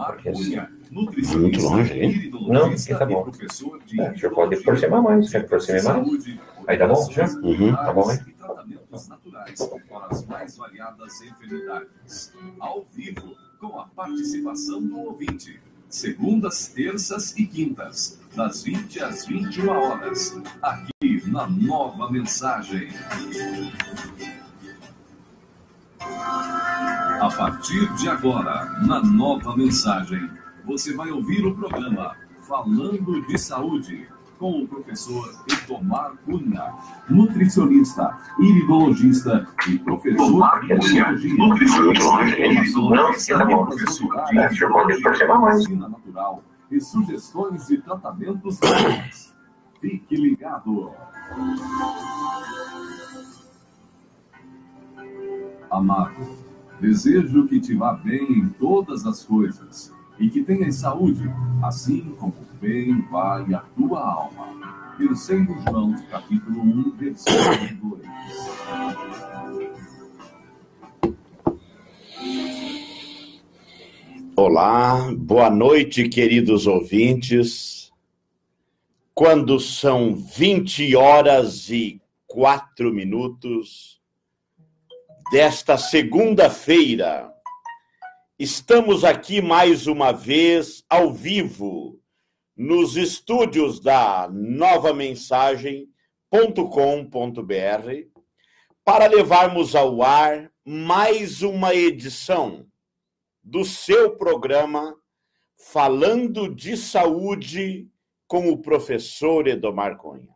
Marcunha, muito longe ali? Não, aqui tá bom. É, o senhor pode aproximar mais, se né? aproxime é mais. Aí tá bom, já? Uhum, tá bom, hein? Ao vivo, com a participação do ouvinte. Segundas, terças e quintas, das 20 às 21 horas, aqui na Nova Mensagem. A partir de agora, na nova mensagem, você vai ouvir o programa Falando de Saúde com o professor Itomar Cunha, nutricionista, iridologista e professor de medicina natural e sugestões de tratamentos. Fique ligado. Amado, desejo que te vá bem em todas as coisas e que tenhas saúde, assim como bem vai a tua alma. 1 João, capítulo 1, versículo 2. Olá, boa noite, queridos ouvintes. Quando são 20 horas e 4 minutos, desta segunda-feira. Estamos aqui mais uma vez ao vivo nos estúdios da novamensagem.com.br para levarmos ao ar mais uma edição do seu programa Falando de Saúde com o professor Edomar Cunha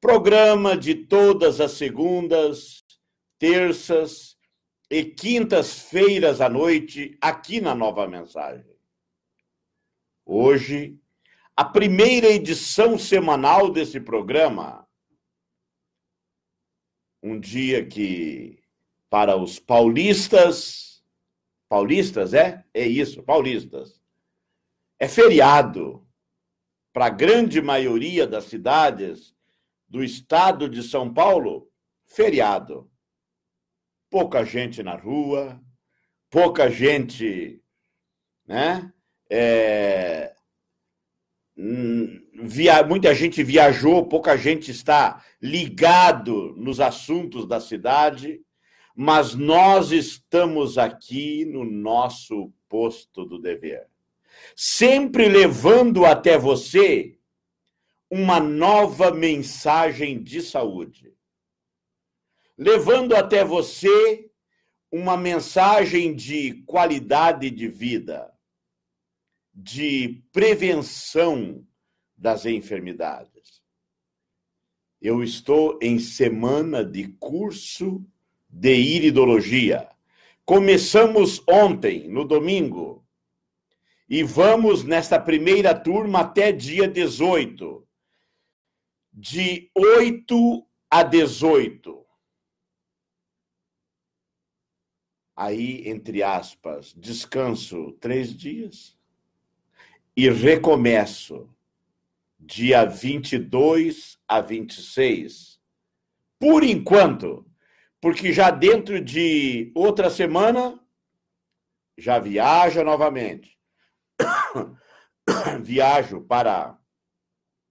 programa de todas as segundas, terças e quintas-feiras à noite aqui na Nova Mensagem. Hoje, a primeira edição semanal desse programa, um dia que para os paulistas, paulistas é? É isso, paulistas. É feriado para a grande maioria das cidades do estado de São Paulo, feriado pouca gente na rua, pouca gente, né? É, hum, via, muita gente viajou, pouca gente está ligado nos assuntos da cidade, mas nós estamos aqui no nosso posto do dever, sempre levando até você uma nova mensagem de saúde levando até você uma mensagem de qualidade de vida, de prevenção das enfermidades. Eu estou em semana de curso de iridologia. Começamos ontem, no domingo, e vamos nesta primeira turma até dia 18, de 8 a 18 aí, entre aspas, descanso três dias e recomeço dia 22 a 26. Por enquanto, porque já dentro de outra semana já viaja novamente. viajo para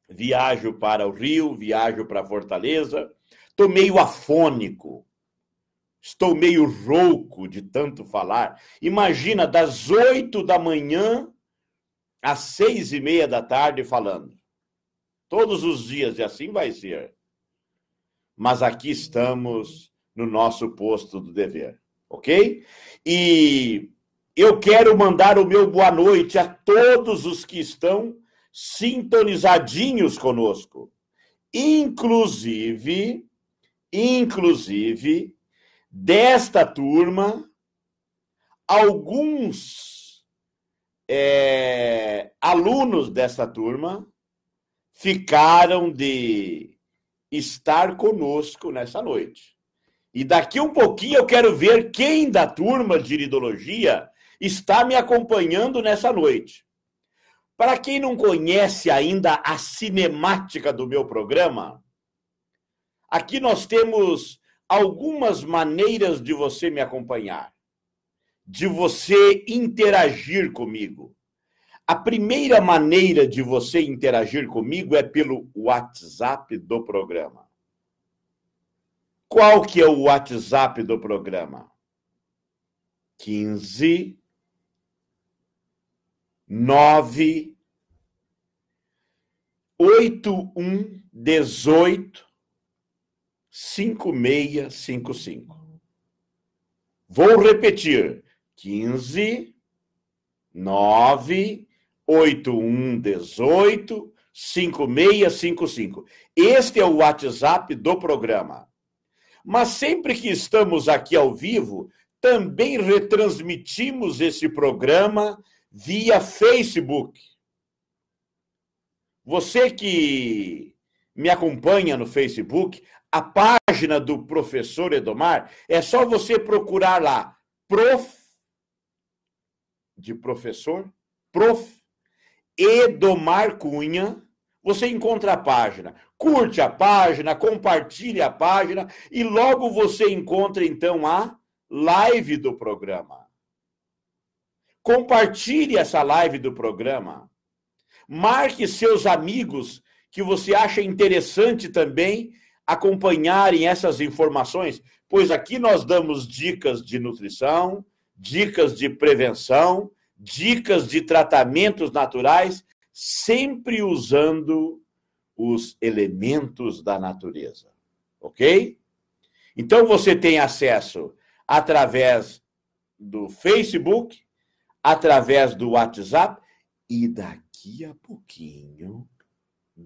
viajo para o Rio, viajo para Fortaleza. Tô meio afônico. Estou meio rouco de tanto falar. Imagina, das oito da manhã às seis e meia da tarde falando. Todos os dias, e assim vai ser. Mas aqui estamos no nosso posto do dever, ok? E eu quero mandar o meu boa noite a todos os que estão sintonizadinhos conosco. Inclusive, inclusive Desta turma, alguns é, alunos desta turma ficaram de estar conosco nessa noite. E daqui um pouquinho eu quero ver quem da turma de iridologia está me acompanhando nessa noite. Para quem não conhece ainda a cinemática do meu programa, aqui nós temos algumas maneiras de você me acompanhar, de você interagir comigo. A primeira maneira de você interagir comigo é pelo WhatsApp do programa. Qual que é o WhatsApp do programa? 15 9 81 18 5655. Vou repetir: 15 9 8118 5655. Este é o WhatsApp do programa. Mas sempre que estamos aqui ao vivo, também retransmitimos esse programa via Facebook. Você que me acompanha no Facebook, a página do professor Edomar, é só você procurar lá, prof, de professor, prof, Edomar Cunha, você encontra a página. Curte a página, compartilhe a página e logo você encontra então a live do programa. Compartilhe essa live do programa. Marque seus amigos que você acha interessante também acompanharem essas informações, pois aqui nós damos dicas de nutrição, dicas de prevenção, dicas de tratamentos naturais, sempre usando os elementos da natureza. Ok? Então você tem acesso através do Facebook, através do WhatsApp e daqui a pouquinho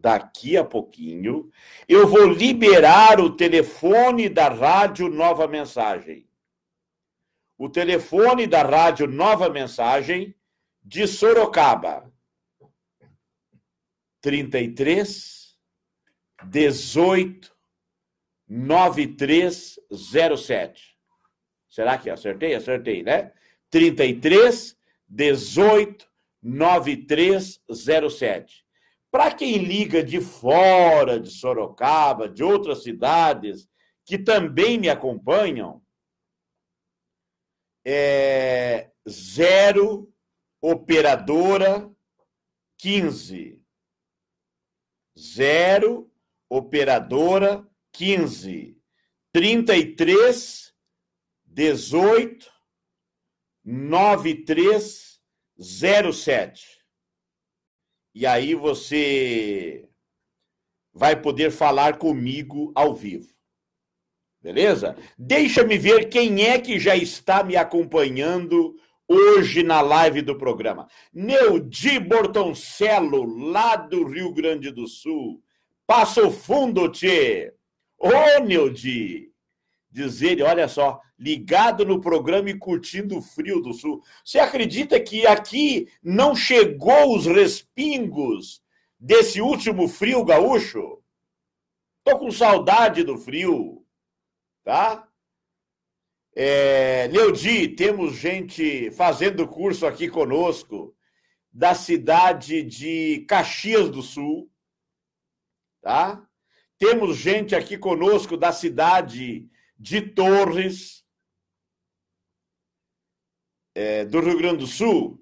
daqui a pouquinho, eu vou liberar o telefone da Rádio Nova Mensagem. O telefone da Rádio Nova Mensagem de Sorocaba. 33 18 9307. Será que acertei? Acertei, né? 33 18 9307. Para quem liga de fora de Sorocaba, de outras cidades, que também me acompanham, é zero operadora 15. Zero operadora 15. 33 18 sete e aí você vai poder falar comigo ao vivo. Beleza? Deixa-me ver quem é que já está me acompanhando hoje na live do programa. Neudi Bortoncello, lá do Rio Grande do Sul. Passo fundo, Tchê. Ô, Neudi! Diz ele, olha só, ligado no programa e curtindo o frio do sul. Você acredita que aqui não chegou os respingos desse último frio gaúcho? Tô com saudade do frio, tá? É, temos gente fazendo curso aqui conosco da cidade de Caxias do Sul, tá? Temos gente aqui conosco da cidade de Torres, é, do Rio Grande do Sul,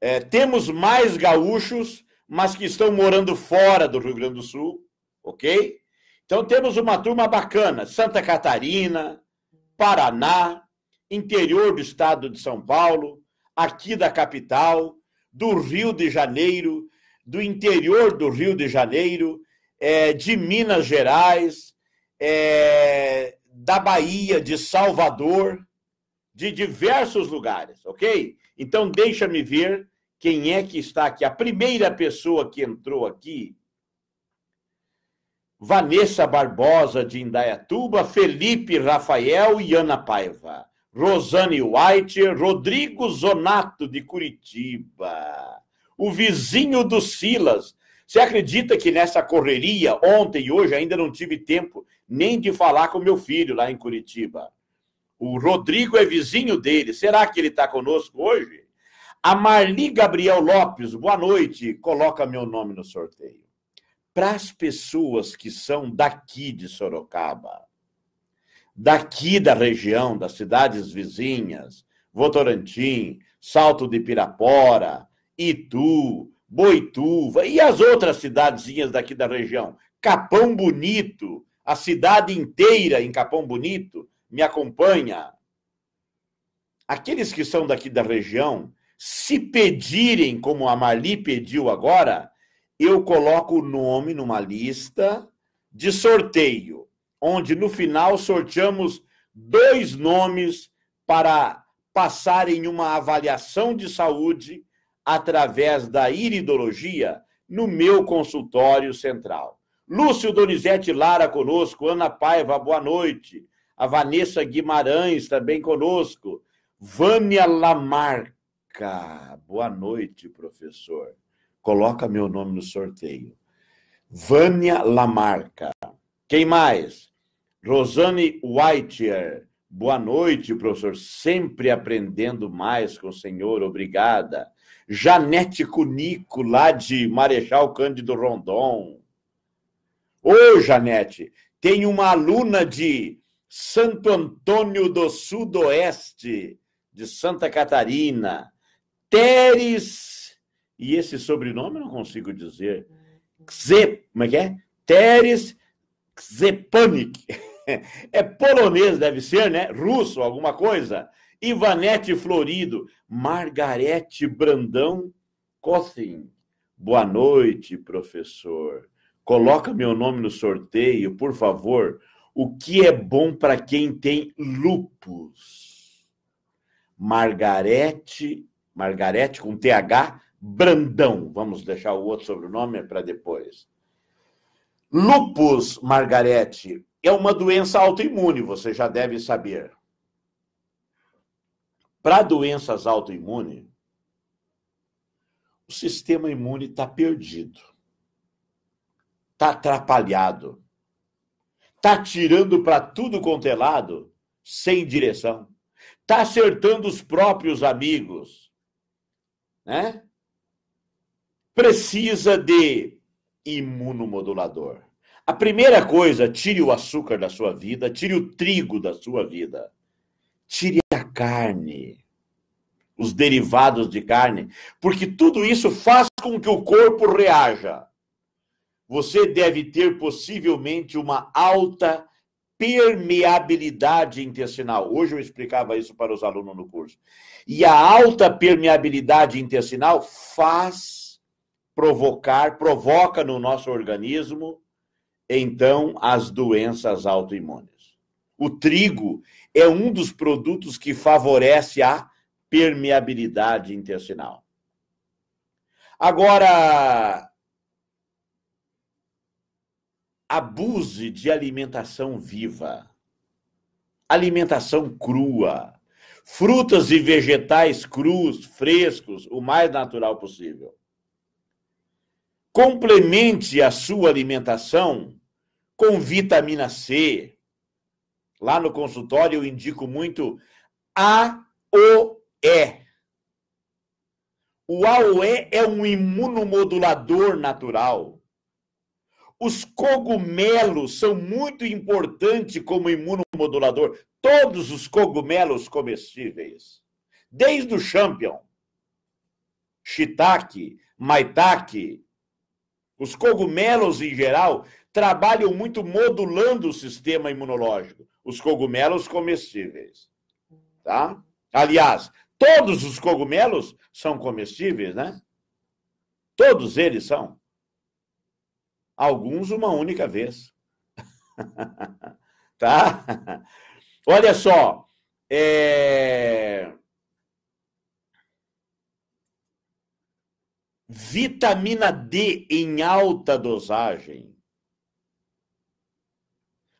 é, temos mais gaúchos, mas que estão morando fora do Rio Grande do Sul, ok? Então temos uma turma bacana: Santa Catarina, Paraná, interior do estado de São Paulo, aqui da capital, do Rio de Janeiro, do interior do Rio de Janeiro, é, de Minas Gerais, é, da Bahia, de Salvador, de diversos lugares, ok? Então, deixa-me ver quem é que está aqui. A primeira pessoa que entrou aqui, Vanessa Barbosa, de Indaiatuba, Felipe Rafael e Ana Paiva. Rosane White, Rodrigo Zonato, de Curitiba. O vizinho do Silas. Você acredita que nessa correria, ontem e hoje, ainda não tive tempo nem de falar com meu filho lá em Curitiba. O Rodrigo é vizinho dele. Será que ele está conosco hoje? A Marli Gabriel Lopes, boa noite. Coloca meu nome no sorteio. Para as pessoas que são daqui de Sorocaba, daqui da região, das cidades vizinhas, Votorantim, Salto de Pirapora, Itu, Boituva e as outras cidadezinhas daqui da região, Capão Bonito, a cidade inteira em Capão Bonito me acompanha. Aqueles que são daqui da região, se pedirem, como a Marli pediu agora, eu coloco o nome numa lista de sorteio, onde no final sorteamos dois nomes para passarem uma avaliação de saúde através da iridologia no meu consultório central. Lúcio Donizete Lara conosco, Ana Paiva, boa noite. A Vanessa Guimarães também conosco. Vânia Lamarca, boa noite, professor. Coloca meu nome no sorteio. Vânia Lamarca. Quem mais? Rosane Whiteer, boa noite, professor. Sempre aprendendo mais com o senhor, obrigada. Janete Cunico, lá de Marechal Cândido Rondon. Ô, Janete, tem uma aluna de Santo Antônio do Sudoeste, de Santa Catarina, Teres, e esse sobrenome eu não consigo dizer, Ze, como é que é? Teres Zepanik. É polonês, deve ser, né? Russo, alguma coisa. Ivanete Florido, Margarete Brandão Cossin. Boa noite, professor. Coloca meu nome no sorteio, por favor. O que é bom para quem tem lupus? Margarete, Margarete com TH Brandão. Vamos deixar o outro sobrenome para depois. Lupus, Margarete, é uma doença autoimune, você já deve saber. Para doenças autoimunes, o sistema imune está perdido. Está atrapalhado. Está tirando para tudo quanto é lado, sem direção. Está acertando os próprios amigos. Né? Precisa de imunomodulador. A primeira coisa, tire o açúcar da sua vida, tire o trigo da sua vida, tire a carne, os derivados de carne, porque tudo isso faz com que o corpo reaja você deve ter possivelmente uma alta permeabilidade intestinal. Hoje eu explicava isso para os alunos no curso. E a alta permeabilidade intestinal faz provocar, provoca no nosso organismo, então, as doenças autoimunes. O trigo é um dos produtos que favorece a permeabilidade intestinal. Agora, abuse de alimentação viva, alimentação crua, frutas e vegetais crus, frescos, o mais natural possível. Complemente a sua alimentação com vitamina C. Lá no consultório eu indico muito AOE. O AOE é um imunomodulador natural os cogumelos são muito importantes como imunomodulador. Todos os cogumelos comestíveis, desde o champion, shiitake, maitake, os cogumelos em geral trabalham muito modulando o sistema imunológico, os cogumelos comestíveis, tá? Aliás, todos os cogumelos são comestíveis, né? Todos eles são alguns uma única vez. tá? Olha só. É... Vitamina D em alta dosagem.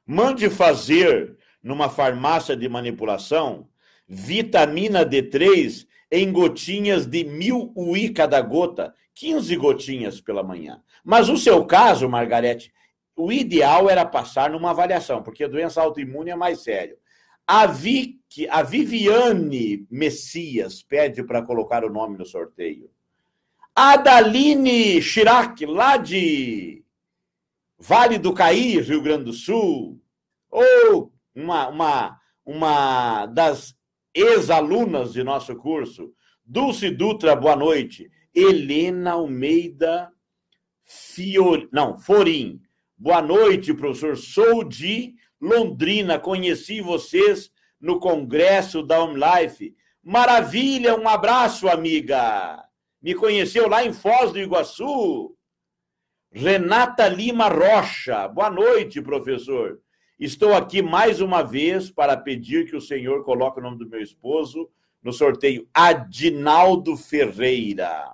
Mande fazer numa farmácia de manipulação vitamina D3 em gotinhas de mil UI cada gota 15 gotinhas pela manhã. Mas o seu caso, Margarete, o ideal era passar numa avaliação, porque a doença autoimune é mais sério. A, Vic, a Viviane Messias pede para colocar o nome no sorteio. Adaline Chirac, lá de Vale do Caí, Rio Grande do Sul, ou uma, uma, uma das ex-alunas de nosso curso, Dulce Dutra, boa noite. Helena Almeida Fior... não, Forim. Boa noite, professor. Sou de Londrina, conheci vocês no congresso da Home Life. Maravilha, um abraço, amiga. Me conheceu lá em Foz do Iguaçu. Renata Lima Rocha. Boa noite, professor. Estou aqui mais uma vez para pedir que o senhor coloque o nome do meu esposo no sorteio Adinaldo Ferreira.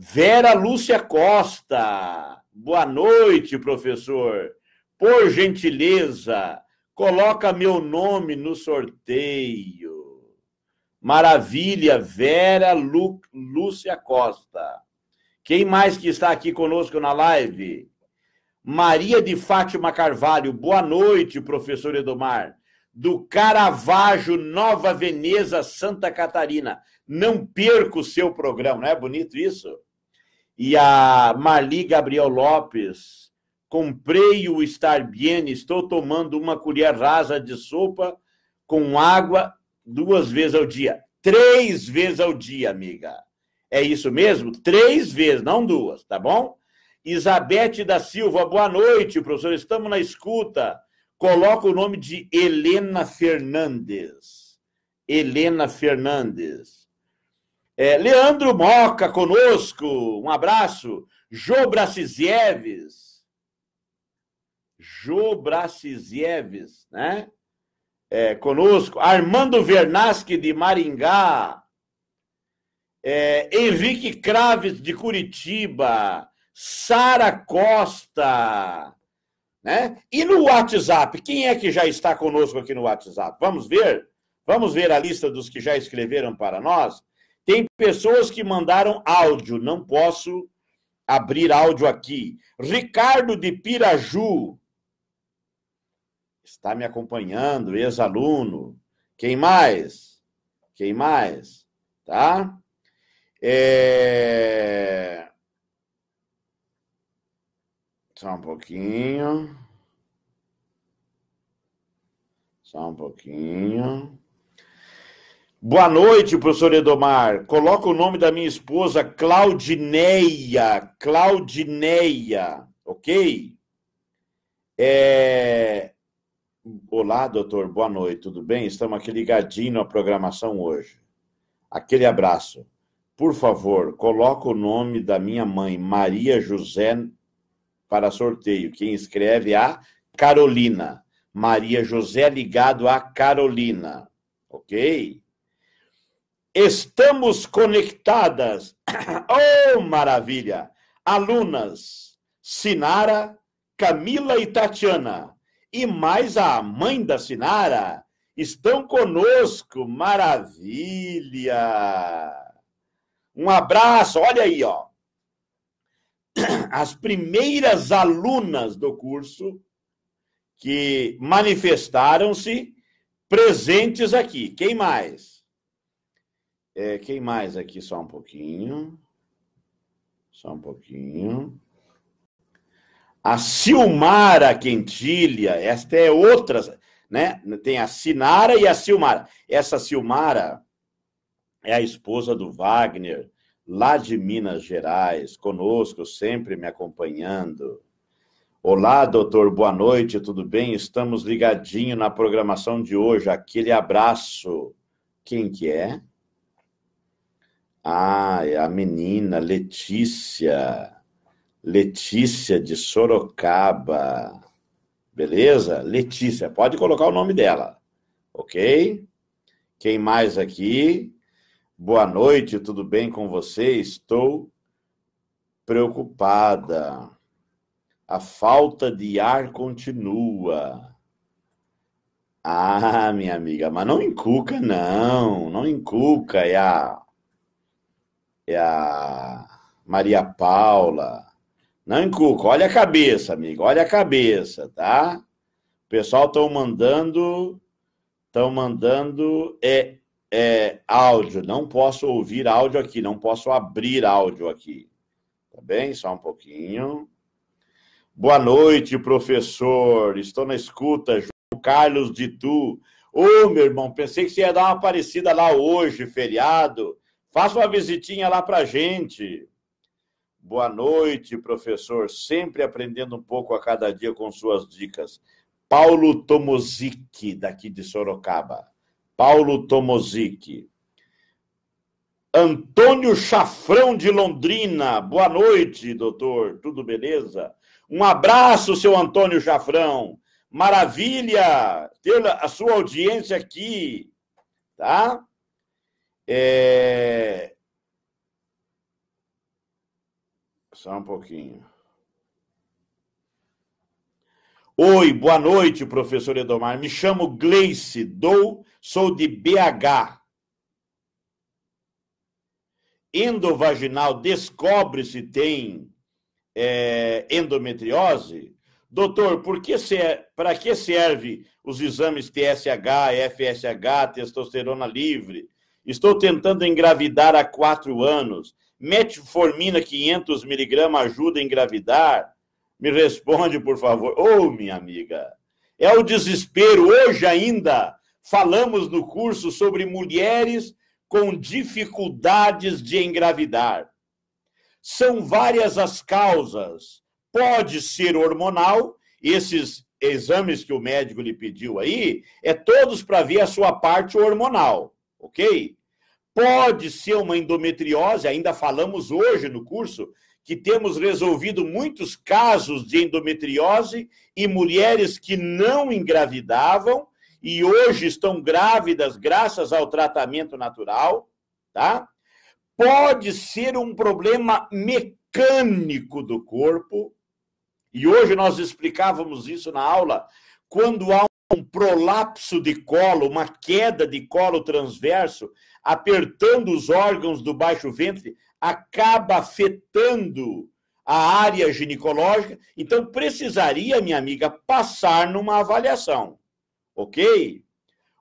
Vera Lúcia Costa, boa noite, professor. Por gentileza, coloca meu nome no sorteio. Maravilha, Vera Lu, Lúcia Costa. Quem mais que está aqui conosco na live? Maria de Fátima Carvalho, boa noite, professor Edomar. Do Caravaggio, Nova Veneza, Santa Catarina. Não perca o seu programa, não é bonito isso? E a Marli Gabriel Lopes, comprei o Estar Bien, estou tomando uma colher rasa de sopa com água duas vezes ao dia. Três vezes ao dia, amiga. É isso mesmo? Três vezes, não duas, tá bom? Isabete da Silva, boa noite, professor. Estamos na escuta. Coloca o nome de Helena Fernandes. Helena Fernandes. É, Leandro Moca conosco, um abraço. Jô Bracizieves. Jô Bracizieves, né? É, conosco. Armando Vernasque de Maringá. É, Henrique Craves de Curitiba. Sara Costa. Né? E no WhatsApp, quem é que já está conosco aqui no WhatsApp? Vamos ver? Vamos ver a lista dos que já escreveram para nós? Tem pessoas que mandaram áudio, não posso abrir áudio aqui. Ricardo de Piraju está me acompanhando, ex-aluno. Quem mais? Quem mais? Tá? É... Só um pouquinho. Só um pouquinho. Boa noite, professor Edomar. Coloca o nome da minha esposa, Claudineia. Claudineia, ok? É... Olá, doutor. Boa noite, tudo bem? Estamos aqui ligadinho na programação hoje. Aquele abraço. Por favor, coloca o nome da minha mãe, Maria José, para sorteio. Quem escreve é a Carolina. Maria José ligado a Carolina, ok? Estamos conectadas. Oh, maravilha! Alunas Sinara, Camila e Tatiana, e mais a mãe da Sinara, estão conosco. Maravilha! Um abraço. Olha aí, ó. As primeiras alunas do curso que manifestaram-se presentes aqui. Quem mais? É, quem mais aqui? Só um pouquinho. Só um pouquinho. A Silmara Quentilha, esta é outra, né? Tem a Sinara e a Silmara. Essa Silmara é a esposa do Wagner, lá de Minas Gerais, conosco, sempre me acompanhando. Olá, doutor, boa noite, tudo bem? Estamos ligadinho na programação de hoje. Aquele abraço. Quem que é? Ah, é a menina Letícia. Letícia de Sorocaba. Beleza? Letícia, pode colocar o nome dela. Ok? Quem mais aqui? Boa noite, tudo bem com você? Estou preocupada. A falta de ar continua. Ah, minha amiga, mas não encuca, não. Não encuca, é a é a Maria Paula. Não encuca, olha a cabeça, amigo, olha a cabeça, tá? O pessoal estão mandando, estão mandando é, é, áudio. Não posso ouvir áudio aqui, não posso abrir áudio aqui. Tá bem? Só um pouquinho. Boa noite, professor. Estou na escuta, João Carlos de Tu. Ô, meu irmão, pensei que você ia dar uma parecida lá hoje, feriado. Faça uma visitinha lá para a gente. Boa noite, professor. Sempre aprendendo um pouco a cada dia com suas dicas. Paulo Tomozic, daqui de Sorocaba. Paulo Tomozic. Antônio Chafrão de Londrina. Boa noite, doutor. Tudo beleza? Um abraço, seu Antônio Chafrão. Maravilha ter a sua audiência aqui, tá? É... Só um pouquinho. Oi, boa noite, professor Edomar. Me chamo Gleice, dou, sou de BH. Endovaginal, descobre se tem é, endometriose? Doutor, por que para que serve os exames TSH, FSH, testosterona livre? Estou tentando engravidar há quatro anos. Metformina 500 miligramas ajuda a engravidar? Me responde, por favor. Ô, oh, minha amiga, é o desespero. Hoje ainda falamos no curso sobre mulheres com dificuldades de engravidar. São várias as causas. Pode ser hormonal, esses exames que o médico lhe pediu aí, é todos para ver a sua parte hormonal, ok? Pode ser uma endometriose, ainda falamos hoje no curso, que temos resolvido muitos casos de endometriose e mulheres que não engravidavam e hoje estão grávidas graças ao tratamento natural, tá? Pode ser um problema mecânico do corpo. E hoje nós explicávamos isso na aula, quando há prolapso de colo, uma queda de colo transverso, apertando os órgãos do baixo ventre, acaba afetando a área ginecológica. Então, precisaria, minha amiga, passar numa avaliação. Ok?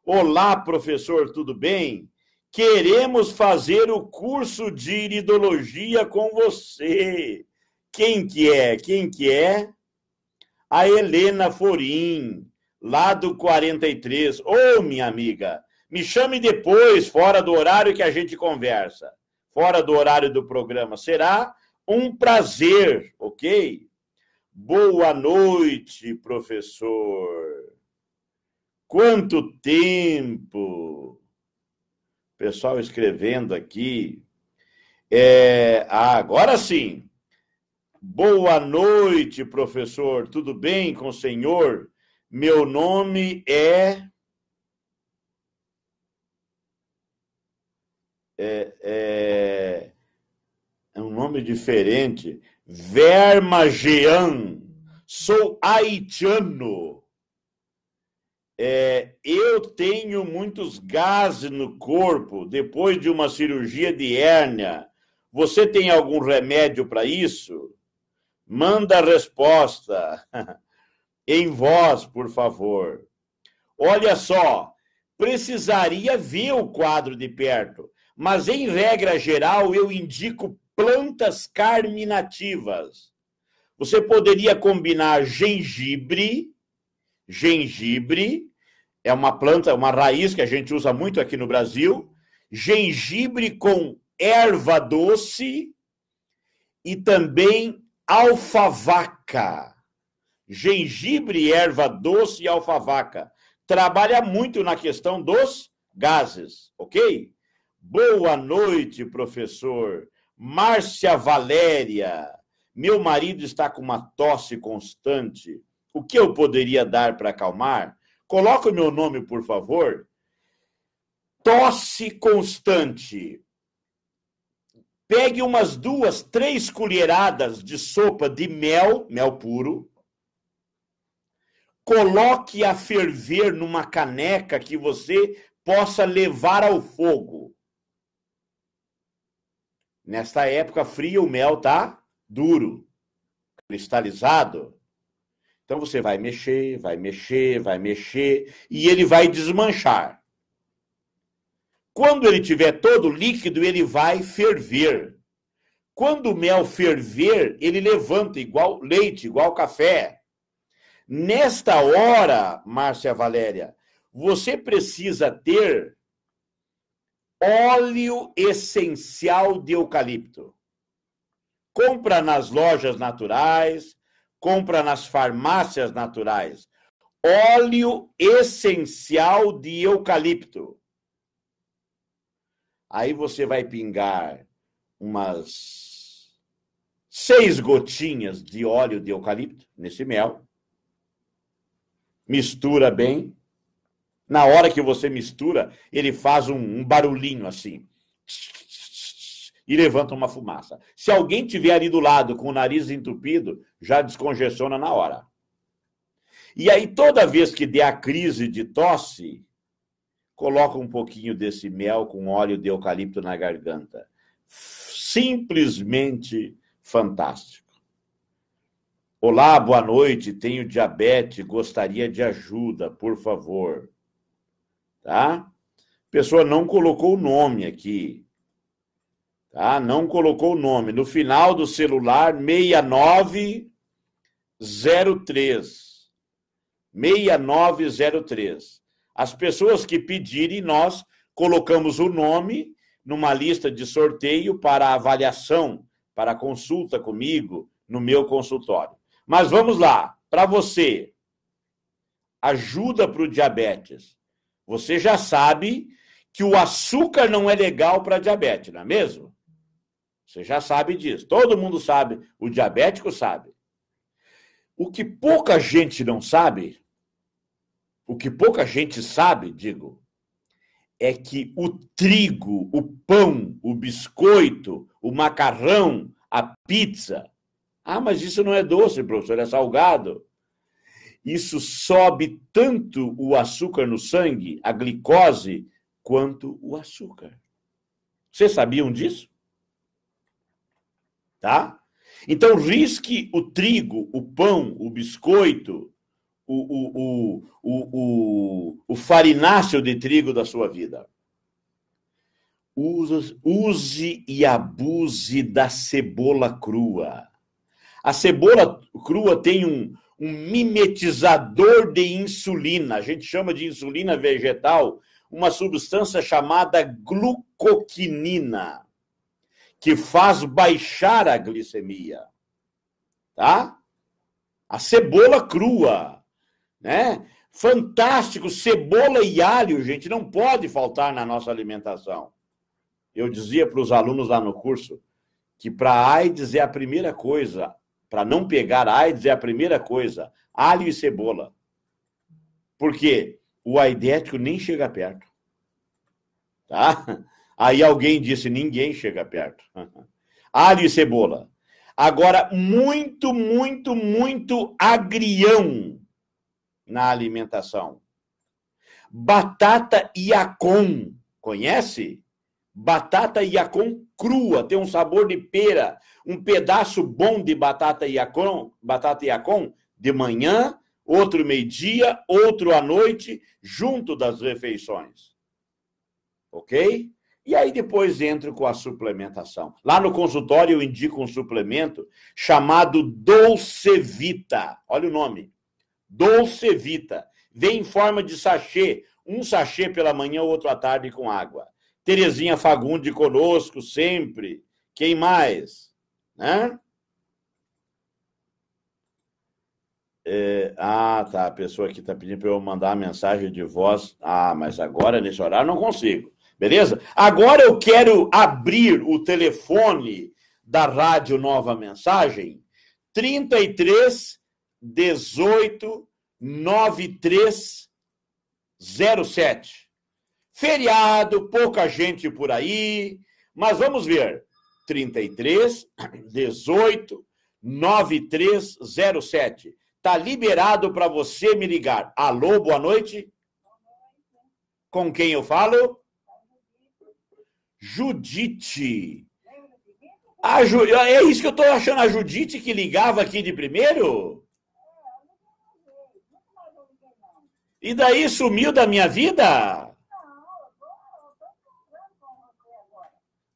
Olá, professor, tudo bem? Queremos fazer o curso de iridologia com você. Quem que é? Quem que é? A Helena Forim lá do 43. Ô, oh, minha amiga, me chame depois, fora do horário que a gente conversa, fora do horário do programa. Será um prazer, ok? Boa noite, professor. Quanto tempo! Pessoal escrevendo aqui. É, ah, agora sim. Boa noite, professor. Tudo bem com o senhor? Meu nome é... É, é, é um nome diferente. Vermagean. Sou haitiano. É, eu tenho muitos gases no corpo depois de uma cirurgia de hérnia. Você tem algum remédio para isso? Manda a resposta. em voz, por favor. Olha só, precisaria ver o quadro de perto, mas em regra geral eu indico plantas carminativas. Você poderia combinar gengibre, gengibre é uma planta, uma raiz que a gente usa muito aqui no Brasil, gengibre com erva doce e também alfavaca gengibre, erva doce e alfavaca. Trabalha muito na questão dos gases, ok? Boa noite, professor. Márcia Valéria. Meu marido está com uma tosse constante. O que eu poderia dar para acalmar? Coloca o meu nome, por favor. Tosse constante. Pegue umas duas, três colheradas de sopa de mel, mel puro, coloque a ferver numa caneca que você possa levar ao fogo. Nesta época fria, o mel tá duro, cristalizado. Então você vai mexer, vai mexer, vai mexer e ele vai desmanchar. Quando ele tiver todo líquido, ele vai ferver. Quando o mel ferver, ele levanta igual leite, igual café. Nesta hora, Márcia Valéria, você precisa ter óleo essencial de eucalipto. Compra nas lojas naturais, compra nas farmácias naturais. Óleo essencial de eucalipto. Aí você vai pingar umas seis gotinhas de óleo de eucalipto nesse mel mistura bem. Na hora que você mistura, ele faz um, um barulhinho assim. E levanta uma fumaça. Se alguém tiver ali do lado com o nariz entupido, já descongestiona na hora. E aí, toda vez que der a crise de tosse, coloca um pouquinho desse mel com óleo de eucalipto na garganta. Simplesmente fantástico. Olá, boa noite. Tenho diabetes, gostaria de ajuda, por favor. Tá? Pessoa não colocou o nome aqui. Tá? Não colocou o nome. No final do celular 6903. 6903. As pessoas que pedirem, nós colocamos o nome numa lista de sorteio para avaliação, para consulta comigo no meu consultório. Mas vamos lá, para você, ajuda para o diabetes. Você já sabe que o açúcar não é legal para diabetes, não é mesmo? Você já sabe disso. Todo mundo sabe, o diabético sabe. O que pouca gente não sabe, o que pouca gente sabe, digo, é que o trigo, o pão, o biscoito, o macarrão, a pizza, ah, mas isso não é doce, professor, é salgado. Isso sobe tanto o açúcar no sangue, a glicose, quanto o açúcar. Vocês sabiam disso? Tá? Então, risque o trigo, o pão, o biscoito, o, o, o, o, o farináceo de trigo da sua vida. Use, use e abuse da cebola crua. A cebola crua tem um, um mimetizador de insulina, a gente chama de insulina vegetal, uma substância chamada glucoquinina, que faz baixar a glicemia. Tá? A cebola crua, né? Fantástico, cebola e alho, gente, não pode faltar na nossa alimentação. Eu dizia para os alunos lá no curso que para AIDS é a primeira coisa, para não pegar AIDS é a primeira coisa: alho e cebola. Porque o aidético nem chega perto. Tá? Aí alguém disse: ninguém chega perto. Alho e cebola. Agora, muito, muito, muito agrião na alimentação. Batata e acon. Conhece? batata Yacon crua, tem um sabor de pera, um pedaço bom de batata Yacon, batata Yacon de manhã, outro meio-dia, outro à noite, junto das refeições. OK? E aí depois entro com a suplementação. Lá no consultório eu indico um suplemento chamado Vita. Olha o nome. Vita. Vem em forma de sachê, um sachê pela manhã, outro à tarde com água. Terezinha Fagundi conosco sempre. Quem mais? Né? É, ah, tá. A pessoa aqui está pedindo para eu mandar a mensagem de voz. Ah, mas agora, nesse horário, não consigo. Beleza? Agora eu quero abrir o telefone da Rádio Nova Mensagem, 33 18 9307. Feriado, pouca gente por aí, mas vamos ver. 33 18 9307. Tá liberado para você me ligar. Alô, boa noite. Com quem eu falo? Judite. A Ju... É isso que eu estou achando, a Judite que ligava aqui de primeiro? E daí sumiu da minha vida?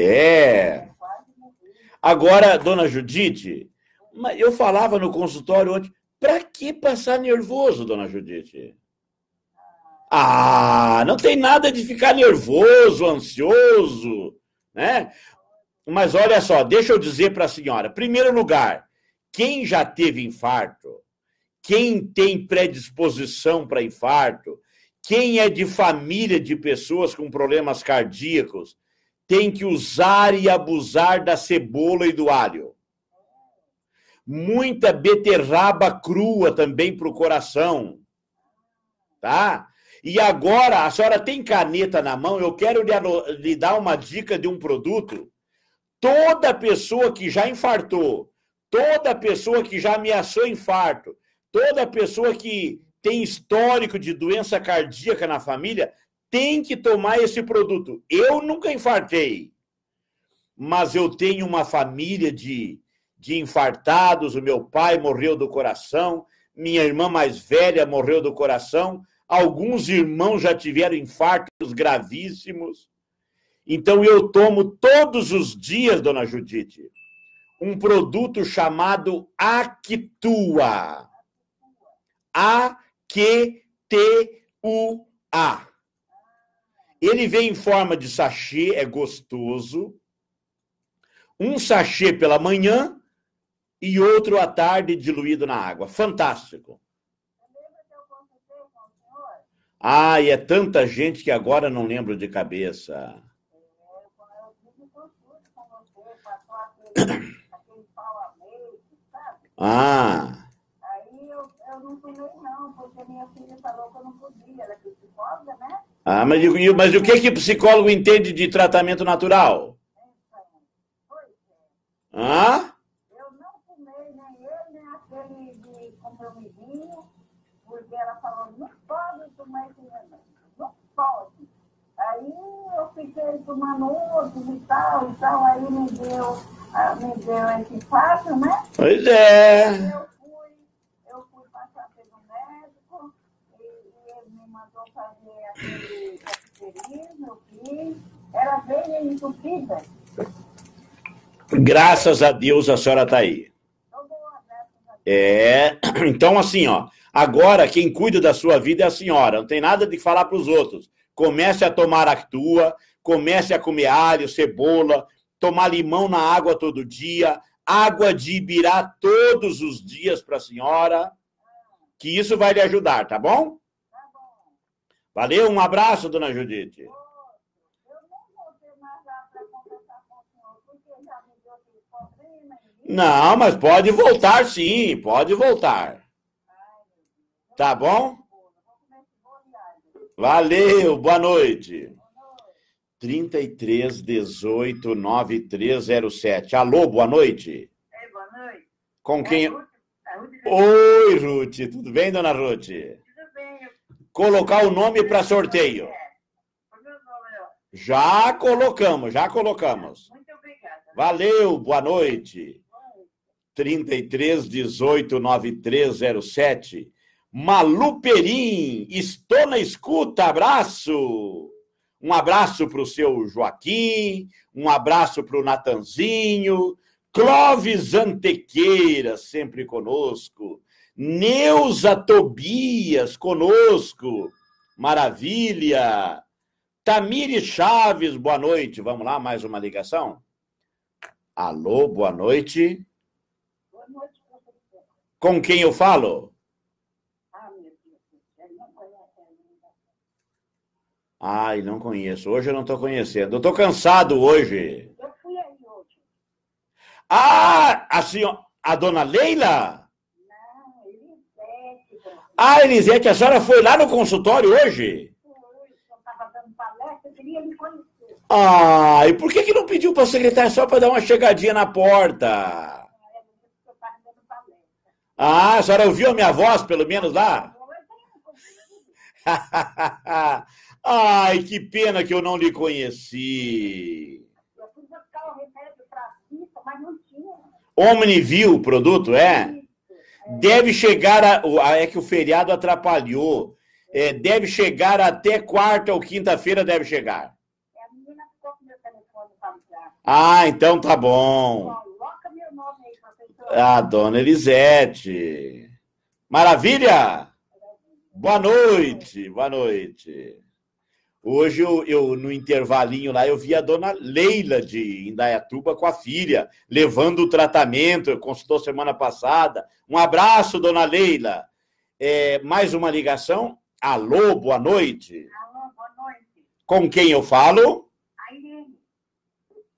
É. Agora, dona Judite, eu falava no consultório ontem, para que passar nervoso, dona Judite? Ah, não tem nada de ficar nervoso, ansioso, né? Mas olha só, deixa eu dizer para a senhora, primeiro lugar, quem já teve infarto, quem tem predisposição para infarto, quem é de família de pessoas com problemas cardíacos, tem que usar e abusar da cebola e do alho. Muita beterraba crua também para o coração. Tá? E agora, a senhora tem caneta na mão, eu quero lhe, lhe dar uma dica de um produto. Toda pessoa que já infartou, toda pessoa que já ameaçou infarto, toda pessoa que tem histórico de doença cardíaca na família, tem que tomar esse produto. Eu nunca infartei, mas eu tenho uma família de, de infartados. O meu pai morreu do coração, minha irmã mais velha morreu do coração, alguns irmãos já tiveram infartos gravíssimos. Então eu tomo todos os dias, dona Judite, um produto chamado Actua. A-Q-T-U-A. Ele vem em forma de sachê, é gostoso. Um sachê pela manhã e outro à tarde diluído na água. Fantástico. Ah, e é tanta gente que agora não lembro de cabeça. Ah. Aí eu, eu não fui não, porque minha filha falou que eu não podia. Ela é psicóloga, né? Ah, mas, mas o que, é que o psicólogo entende de tratamento natural? é. Pois Hã? Eu não fumei nem ele, nem aquele de compromissinho, porque ela falou, não pode tomar esse remédio, não pode. Aí eu fiquei tomando outros e tal, e tal, aí me deu, ah, me deu esse fato, né? Pois é. Eu ela veio entupida. Graças a Deus a senhora está aí. É, então assim, ó. Agora quem cuida da sua vida é a senhora. Não tem nada de falar para os outros. Comece a tomar actua, comece a comer alho, cebola, tomar limão na água todo dia, água de Ibirá todos os dias para a senhora, que isso vai lhe ajudar, tá bom? Valeu, um abraço, dona Judite. Não, mas pode voltar sim, pode voltar. Tá bom? Valeu, boa noite. 33 18 9307. Alô, boa noite. É, boa noite. Com é quem? É Ruth. Oi, Ruth, tudo bem, dona Ruth? colocar o nome para sorteio. É. Já colocamos, já colocamos. Valeu, boa noite. 33 18 9307. Malu Perim, estou na escuta, abraço. Um abraço para o seu Joaquim, um abraço para o Natanzinho, Clóvis Antequeira, sempre conosco. Neuza Tobias conosco, maravilha. Tamire Chaves, boa noite. Vamos lá, mais uma ligação? Alô, boa noite. Boa noite, professor. Com quem eu falo? Ah, meu não conheço Ai, não conheço. Hoje eu não estou conhecendo. Eu estou cansado hoje. Eu fui aí hoje. Ah, a senhora, a dona Leila? Ah, Elisete, a senhora foi lá no consultório hoje? Eu estava dando palestra, queria me conhecer. Ah, e por que, que não pediu para a secretária só para dar uma chegadinha na porta? É, ah, a senhora ouviu a minha voz, pelo menos lá? Ai, que pena que eu não lhe conheci. Omniview o produto, é? Sim deve chegar a, é que o feriado atrapalhou. É, deve chegar até quarta ou quinta-feira deve chegar. É, ah, então tá bom. Ah, dona Elisete. Maravilha! Boa noite, boa noite. Hoje eu, eu, no intervalinho lá eu vi a dona Leila de Indaiatuba com a filha, levando o tratamento, consultou semana passada. Um abraço, dona Leila. É, mais uma ligação. Alô, boa noite. Alô, boa noite. Com quem eu falo? A Irene.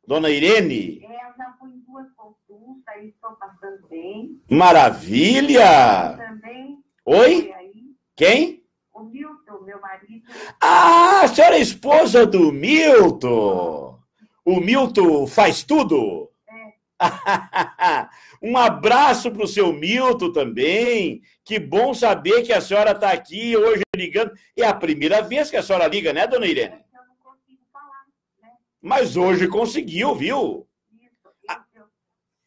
Dona Irene? É, eu já fui em duas consultas e estou passando bem. Maravilha! Eu também. Oi? Quem? marido. Ah, a senhora é esposa do Milton! O Milton faz tudo! É. um abraço para o seu Milton também. Que bom saber que a senhora está aqui hoje ligando. É a primeira vez que a senhora liga, né, dona Irene? Eu não consigo falar, né? Mas hoje conseguiu, viu? A,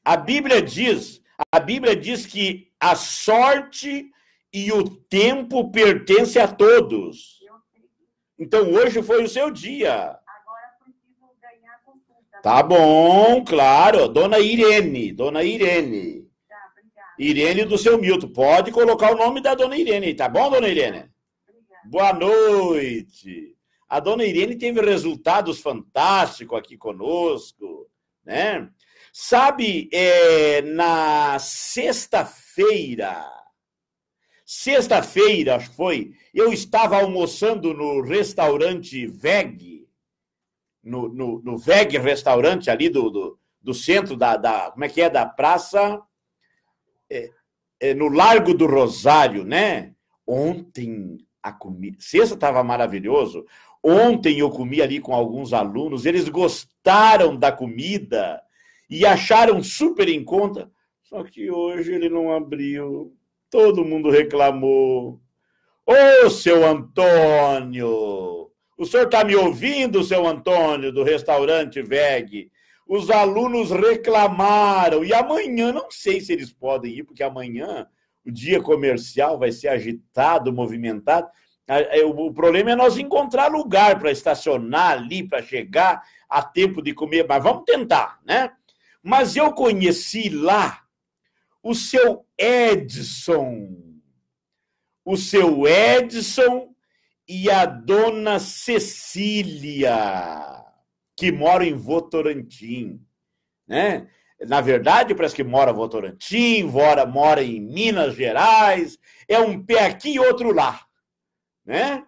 a Bíblia diz, a Bíblia diz que a sorte e o tempo pertence a todos. Então hoje foi o seu dia. Tá bom, claro. Dona Irene, dona Irene. Tá, Irene do seu Milton. Pode colocar o nome da dona Irene, tá bom, dona Irene? Obrigada. Boa noite. A dona Irene teve resultados fantásticos aqui conosco, né? Sabe, é, na sexta-feira, Sexta-feira, acho que foi, eu estava almoçando no restaurante VEG, no, no, no VEG restaurante ali do, do, do centro da, da, Como é que é? Da praça. É, é, no Largo do Rosário, né? Ontem a comida. Sexta estava maravilhoso. Ontem eu comi ali com alguns alunos, eles gostaram da comida e acharam super em conta. Só que hoje ele não abriu. Todo mundo reclamou. Ô, seu Antônio! O senhor está me ouvindo, seu Antônio, do restaurante VEG? Os alunos reclamaram. E amanhã, não sei se eles podem ir, porque amanhã o dia comercial vai ser agitado, movimentado. É, o problema é nós encontrar lugar para estacionar ali, para chegar a tempo de comer. Mas vamos tentar, né? Mas eu conheci lá o seu Edson. O seu Edson e a dona Cecília, que mora em Votorantim, né? Na verdade, parece que mora em Votorantim, mora, mora em Minas Gerais, é um pé aqui e outro lá, né?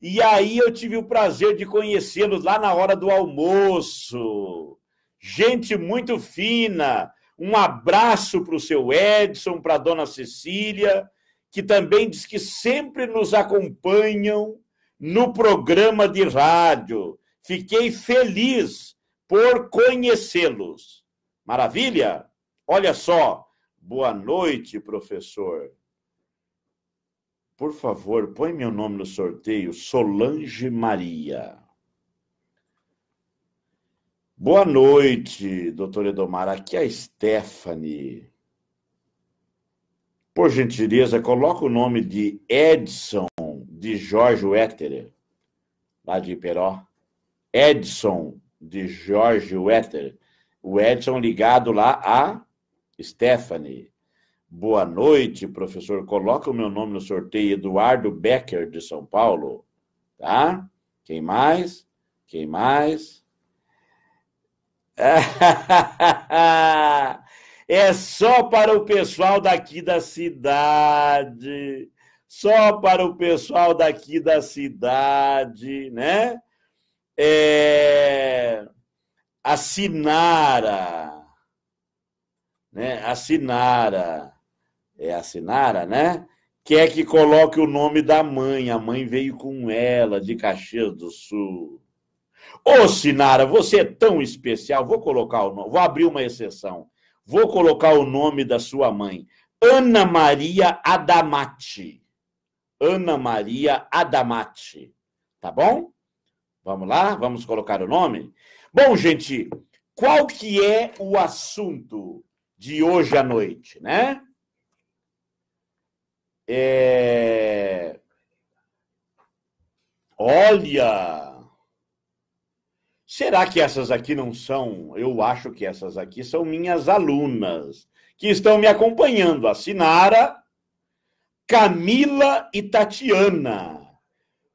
E aí eu tive o prazer de conhecê-los lá na hora do almoço. Gente muito fina, um abraço para o seu Edson, para a dona Cecília, que também diz que sempre nos acompanham no programa de rádio. Fiquei feliz por conhecê-los. Maravilha? Olha só. Boa noite, professor. Por favor, põe meu nome no sorteio, Solange Maria. Boa noite, doutor Edomar. Aqui é a Stephanie. Por gentileza, coloca o nome de Edson de Jorge Wetter, lá de Iperó. Edson de Jorge Wetter. O Edson ligado lá a Stephanie. Boa noite, professor. Coloca o meu nome no sorteio, Eduardo Becker, de São Paulo. Tá? Quem mais? Quem mais? é só para o pessoal daqui da cidade. Só para o pessoal daqui da cidade, né? É... A Sinara. Né? A Sinara. É a Sinara, né? Quer que coloque o nome da mãe. A mãe veio com ela de Caxias do Sul. Ô, Sinara, você é tão especial. Vou colocar o nome, vou abrir uma exceção. Vou colocar o nome da sua mãe. Ana Maria Adamati. Ana Maria Adamati. Tá bom? Vamos lá? Vamos colocar o nome? Bom, gente, qual que é o assunto de hoje à noite, né? É... Olha! Será que essas aqui não são? Eu acho que essas aqui são minhas alunas que estão me acompanhando: a Sinara, Camila e Tatiana.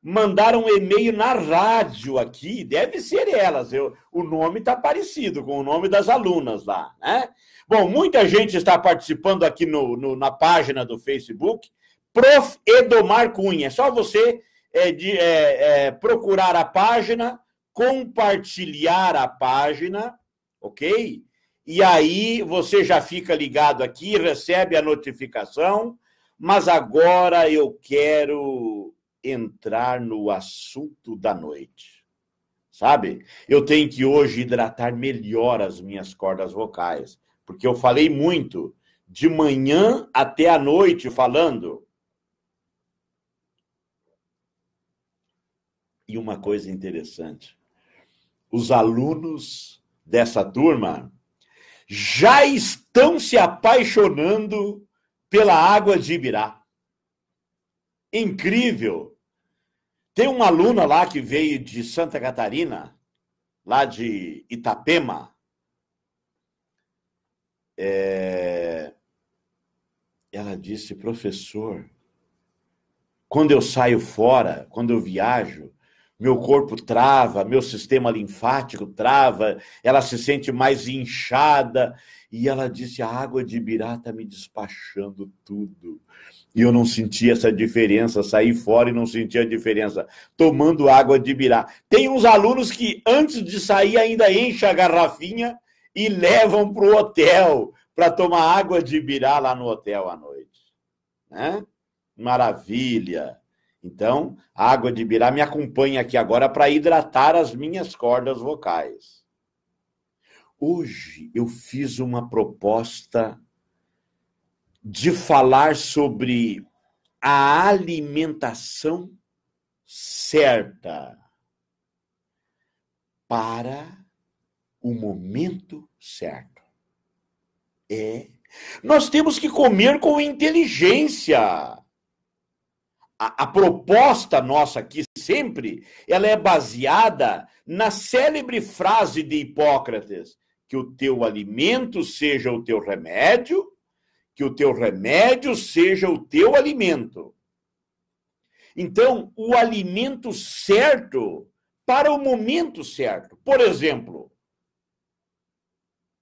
Mandaram um e-mail na rádio aqui, deve ser elas. Eu, o nome está parecido com o nome das alunas lá, né? Bom, muita gente está participando aqui no, no na página do Facebook. Prof. Edomar Cunha. É só você é, de, é, é, procurar a página compartilhar a página, ok? E aí você já fica ligado aqui, recebe a notificação, mas agora eu quero entrar no assunto da noite. Sabe? Eu tenho que hoje hidratar melhor as minhas cordas vocais, porque eu falei muito de manhã até a noite falando. E uma coisa interessante os alunos dessa turma já estão se apaixonando pela água de Ibirá. Incrível! Tem uma aluna lá que veio de Santa Catarina, lá de Itapema. É... Ela disse, professor, quando eu saio fora, quando eu viajo, meu corpo trava, meu sistema linfático trava, ela se sente mais inchada. E ela disse: a água de Ibirá está me despachando tudo. E eu não senti essa diferença, saí fora e não senti a diferença. Tomando água de Ibirá. Tem uns alunos que, antes de sair, ainda enchem a garrafinha e levam para o hotel para tomar água de Ibirá lá no hotel à noite. Né? Maravilha! Então, a água de birá me acompanha aqui agora para hidratar as minhas cordas vocais. Hoje eu fiz uma proposta de falar sobre a alimentação certa para o momento certo. É. Nós temos que comer com inteligência a, a, proposta nossa aqui sempre, ela é baseada na célebre frase de Hipócrates, que o teu alimento seja o teu remédio, que o teu remédio seja o teu alimento. Então, o alimento certo para o momento certo. Por exemplo,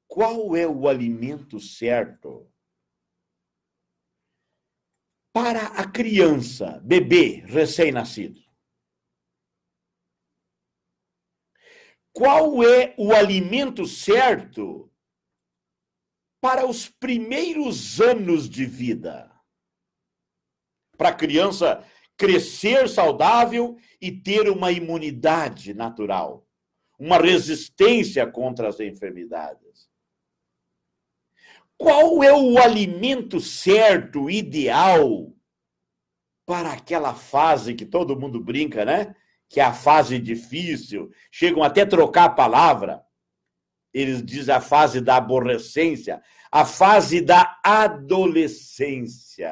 qual é o alimento certo para a criança, bebê recém-nascido? Qual é o alimento certo para os primeiros anos de vida? Para a criança crescer saudável e ter uma imunidade natural, uma resistência contra as enfermidades. Qual é o alimento certo, ideal para aquela fase que todo mundo brinca, né? Que é a fase difícil, chegam até a trocar a palavra. Eles dizem a fase da aborrecência, a fase da adolescência.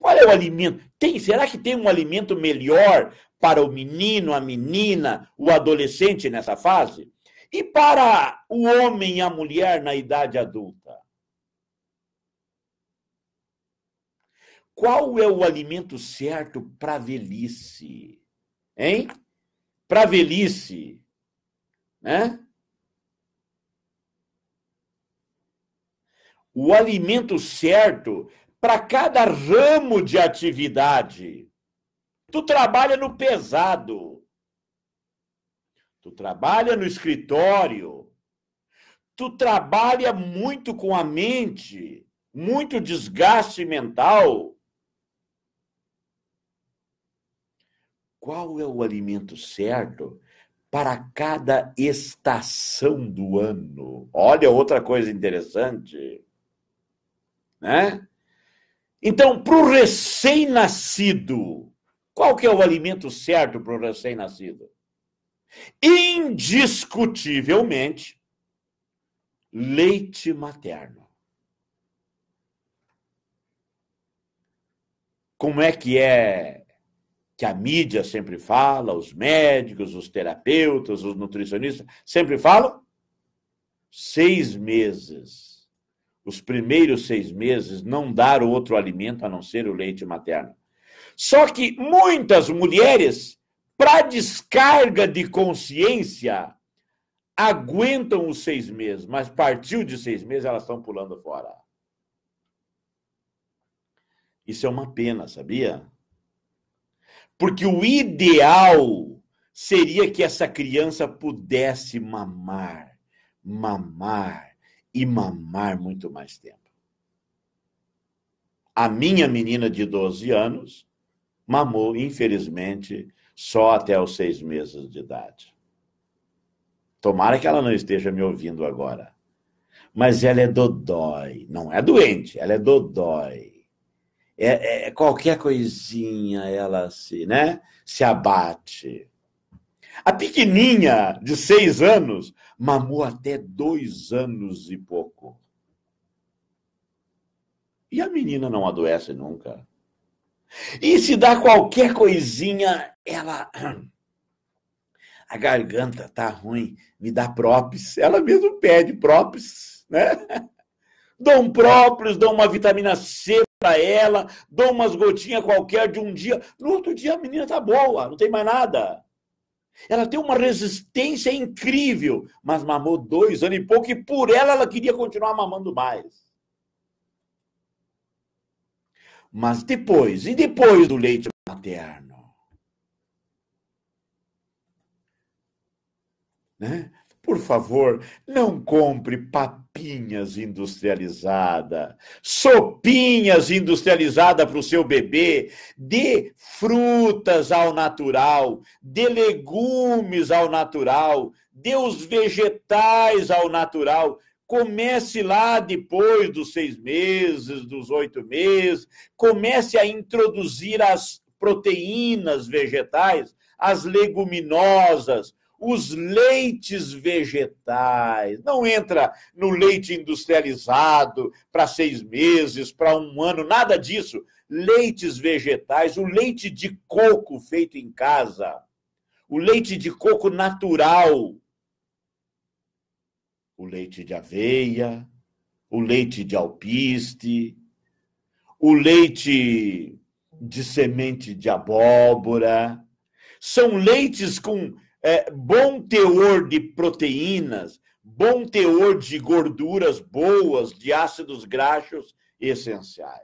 Qual é o alimento? Tem, será que tem um alimento melhor para o menino, a menina, o adolescente nessa fase? E para o homem e a mulher na idade adulta? Qual é o alimento certo para a velhice? Hein? Para a velhice, né? O alimento certo para cada ramo de atividade. Tu trabalha no pesado. Tu trabalha no escritório. Tu trabalha muito com a mente, muito desgaste mental. Qual é o alimento certo para cada estação do ano? Olha outra coisa interessante, né? Então, para o recém-nascido, qual que é o alimento certo para o recém-nascido? indiscutivelmente, leite materno. Como é que é que a mídia sempre fala, os médicos, os terapeutas, os nutricionistas sempre falam? Seis meses. Os primeiros seis meses não dar outro alimento a não ser o leite materno. Só que muitas mulheres para descarga de consciência, aguentam os seis meses, mas partiu de seis meses, elas estão pulando fora. Isso é uma pena, sabia? Porque o ideal seria que essa criança pudesse mamar, mamar e mamar muito mais tempo. A minha menina de 12 anos mamou, infelizmente, só até os seis meses de idade. Tomara que ela não esteja me ouvindo agora. Mas ela é dodói. Não é doente, ela é dodói. É, é, é qualquer coisinha ela se, né, se abate. A pequenininha de seis anos mamou até dois anos e pouco. E a menina não adoece nunca. E se dá qualquer coisinha, ela. A garganta tá ruim, me dá própis. Ela mesmo pede própis, né? Dou um própolis, dou uma vitamina C para ela, dou umas gotinhas qualquer de um dia. No outro dia a menina tá boa, não tem mais nada. Ela tem uma resistência incrível, mas mamou dois anos e pouco e por ela ela queria continuar mamando mais. Mas depois, e depois do leite materno? Né? Por favor, não compre papinhas industrializadas, sopinhas industrializadas para o seu bebê, dê frutas ao natural, dê legumes ao natural, dê os vegetais ao natural. Comece lá depois dos seis meses, dos oito meses, comece a introduzir as proteínas vegetais, as leguminosas, os leites vegetais. Não entra no leite industrializado para seis meses, para um ano, nada disso. Leites vegetais, o leite de coco feito em casa, o leite de coco natural, o leite de aveia, o leite de alpiste, o leite de semente de abóbora. São leites com é, bom teor de proteínas, bom teor de gorduras boas, de ácidos graxos essenciais.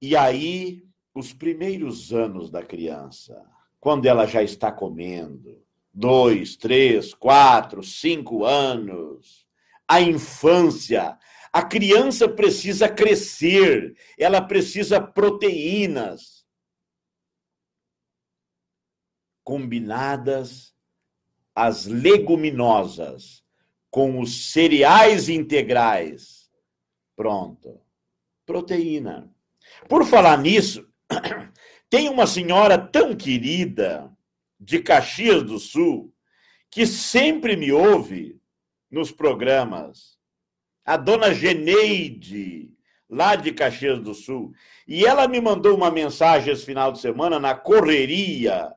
E aí, os primeiros anos da criança, quando ela já está comendo, dois, três, quatro, cinco anos. A infância. A criança precisa crescer, ela precisa proteínas combinadas as leguminosas com os cereais integrais. Pronto. Proteína. Por falar nisso, tem uma senhora tão querida de Caxias do Sul, que sempre me ouve nos programas, a dona Geneide, lá de Caxias do Sul, e ela me mandou uma mensagem esse final de semana na correria.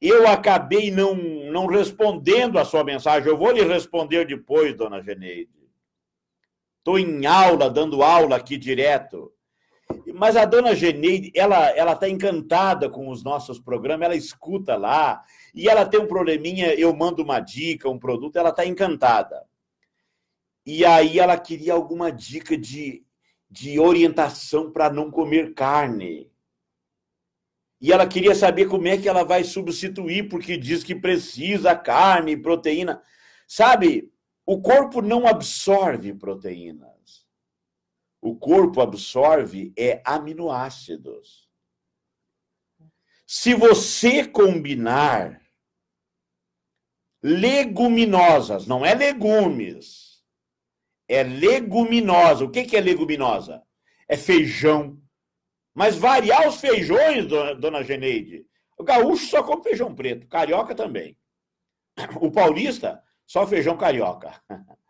Eu acabei não, não respondendo a sua mensagem. Eu vou lhe responder depois, dona Geneide. Estou em aula, dando aula aqui direto. Mas a dona Geneide, ela ela está encantada com os nossos programas, ela escuta lá, e ela tem um probleminha, eu mando uma dica, um produto, ela está encantada. E aí ela queria alguma dica de, de orientação para não comer carne. E ela queria saber como é que ela vai substituir, porque diz que precisa carne, proteína. Sabe, o corpo não absorve proteínas o corpo absorve é aminoácidos. Se você combinar leguminosas, não é legumes, é leguminosa. O que é leguminosa? É feijão. Mas variar os feijões, dona Geneide. O gaúcho só come feijão preto, carioca também. O paulista, só feijão carioca.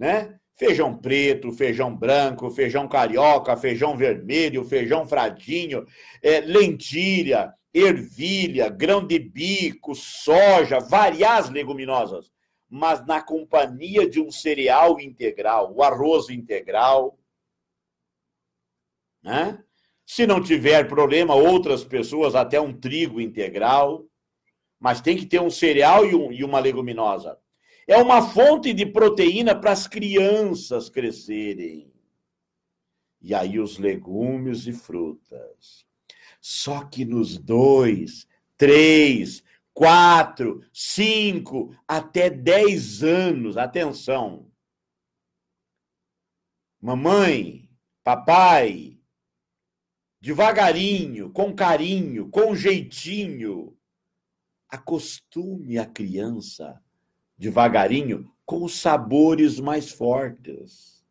Né? feijão preto, feijão branco, feijão carioca, feijão vermelho, feijão fradinho, é, lentilha, ervilha, grão de bico, soja, várias leguminosas, mas na companhia de um cereal integral, o arroz integral. Né? Se não tiver problema, outras pessoas, até um trigo integral, mas tem que ter um cereal e, um, e uma leguminosa é uma fonte de proteína para as crianças crescerem. E aí os legumes e frutas. Só que nos dois, três, quatro, cinco, até dez anos, atenção. Mamãe, papai, devagarinho, com carinho, com jeitinho, acostume a criança devagarinho, com sabores mais fortes.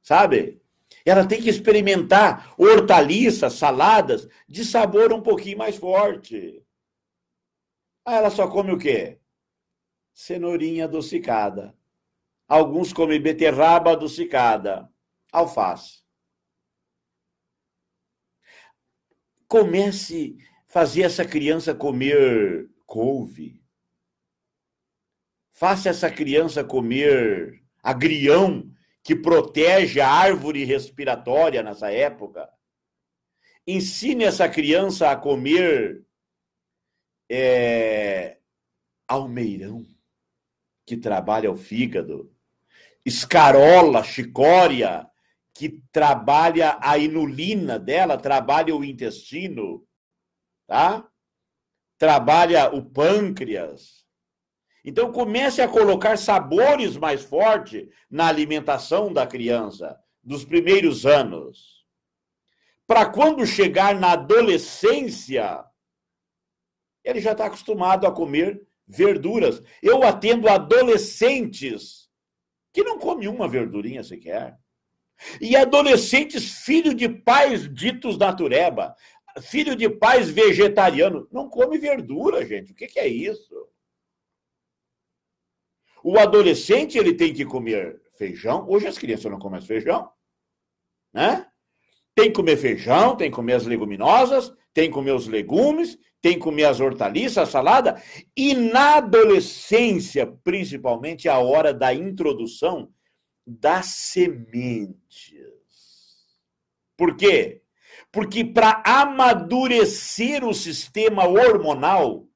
Sabe? Ela tem que experimentar hortaliças, saladas de sabor um pouquinho mais forte. Aí ela só come o quê? Cenourinha adocicada. Alguns comem beterraba adocicada, alface. Comece a fazer essa criança comer couve, Faça essa criança comer agrião que protege a árvore respiratória nessa época. Ensine essa criança a comer é, almeirão, que trabalha o fígado, escarola, chicória, que trabalha a inulina dela, trabalha o intestino, tá? Trabalha o pâncreas então comece a colocar sabores mais fortes na alimentação da criança dos primeiros anos. Para quando chegar na adolescência, ele já está acostumado a comer verduras. Eu atendo adolescentes que não comem uma verdurinha sequer. E adolescentes, filho de pais ditos natureba, filho de pais vegetariano, não come verdura, gente. O que, que é isso? O adolescente ele tem que comer feijão. Hoje as crianças não comem feijão, né? Tem que comer feijão, tem que comer as leguminosas, tem que comer os legumes, tem que comer as hortaliças, a salada. E na adolescência, principalmente, é a hora da introdução das sementes. Por quê? Porque para amadurecer o sistema hormonal,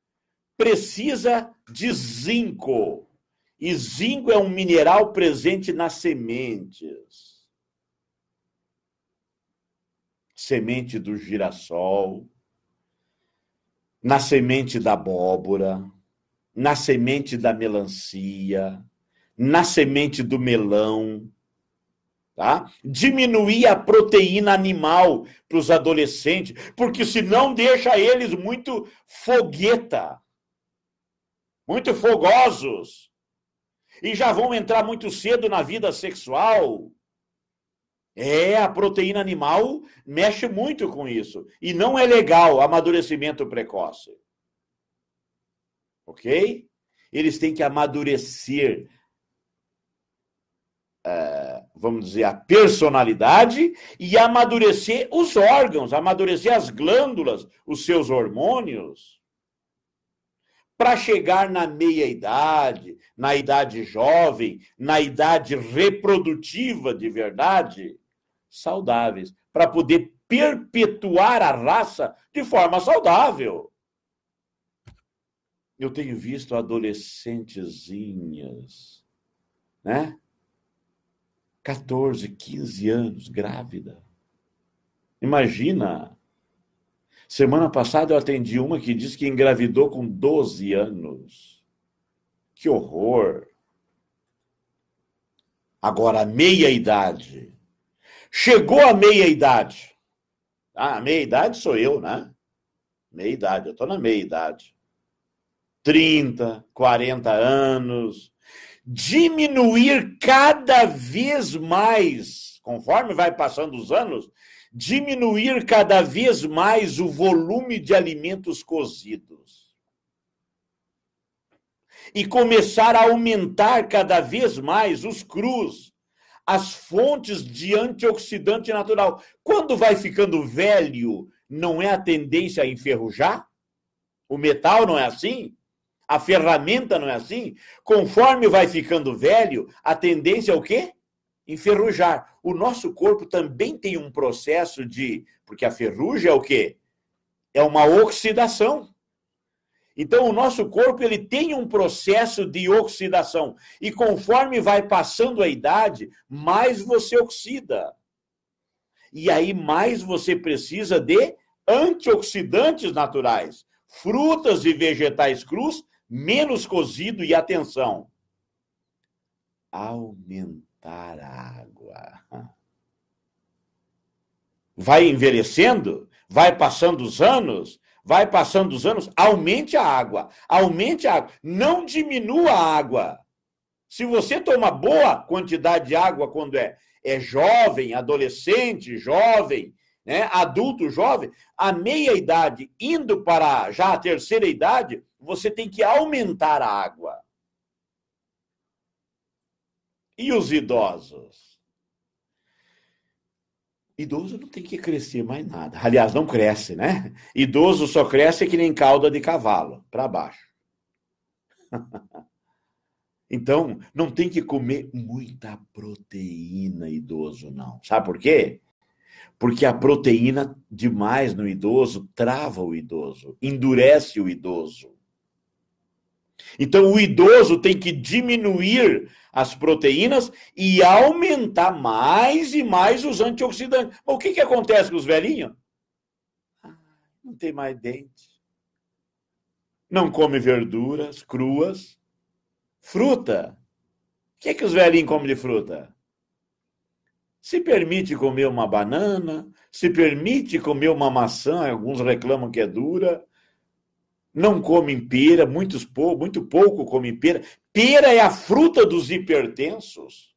precisa de zinco. E zinco é um mineral presente nas sementes. Semente do girassol, na semente da abóbora, na semente da melancia, na semente do melão, tá? Diminuir a proteína animal para os adolescentes, porque senão deixa eles muito fogueta, muito fogosos e já vão entrar muito cedo na vida sexual. É, a proteína animal mexe muito com isso. E não é legal amadurecimento precoce. Ok? Eles têm que amadurecer, uh, vamos dizer, a personalidade e amadurecer os órgãos, amadurecer as glândulas, os seus hormônios para chegar na meia-idade, na idade jovem, na idade reprodutiva de verdade, saudáveis, para poder perpetuar a raça de forma saudável. Eu tenho visto adolescentezinhas, né? 14, 15 anos, grávida. Imagina Semana passada eu atendi uma que disse que engravidou com 12 anos. Que horror! Agora, meia-idade. Chegou a meia-idade. Ah, meia-idade sou eu, né? Meia-idade, eu estou na meia-idade. 30, 40 anos. Diminuir cada vez mais, conforme vai passando os anos, diminuir cada vez mais o volume de alimentos cozidos e começar a aumentar cada vez mais os crus, as fontes de antioxidante natural. Quando vai ficando velho, não é a tendência a enferrujar? O metal não é assim? A ferramenta não é assim? Conforme vai ficando velho, a tendência é o quê? enferrujar. O nosso corpo também tem um processo de. Porque a ferrugem é o quê? É uma oxidação. Então, o nosso corpo ele tem um processo de oxidação. E conforme vai passando a idade, mais você oxida. E aí, mais você precisa de antioxidantes naturais, frutas e vegetais crus, menos cozido e atenção. Aumenta água Vai envelhecendo, vai passando os anos, vai passando os anos, aumente a água, aumente a água, não diminua a água. Se você toma boa quantidade de água quando é, é jovem, adolescente, jovem, né, adulto, jovem, a meia idade indo para já a terceira idade, você tem que aumentar a água. E os idosos? Idoso não tem que crescer mais nada. Aliás, não cresce, né? Idoso só cresce que nem cauda de cavalo, para baixo. Então, não tem que comer muita proteína, idoso, não. Sabe por quê? Porque a proteína demais no idoso trava o idoso, endurece o idoso. Então, o idoso tem que diminuir as proteínas e aumentar mais e mais os antioxidantes. Mas o que, que acontece com os velhinhos? Ah, não tem mais dente. Não come verduras cruas. Fruta. O que, que os velhinhos comem de fruta? Se permite comer uma banana, se permite comer uma maçã, alguns reclamam que é dura não comem pera, muitos, muito pouco comem pera. Pera é a fruta dos hipertensos.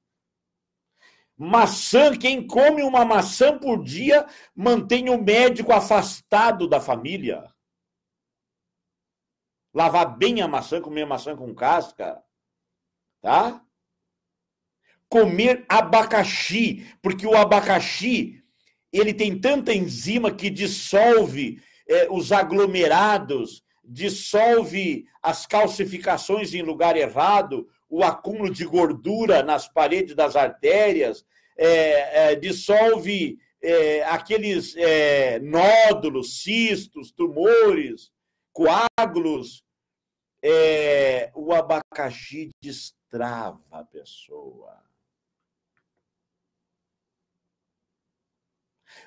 Maçã, quem come uma maçã por dia mantém o médico afastado da família. Lavar bem a maçã, comer a maçã com casca, tá? Comer abacaxi, porque o abacaxi ele tem tanta enzima que dissolve é, os aglomerados dissolve as calcificações em lugar errado, o acúmulo de gordura nas paredes das artérias, é, é, dissolve é, aqueles é, nódulos, cistos, tumores, coágulos. É, o abacaxi destrava a pessoa.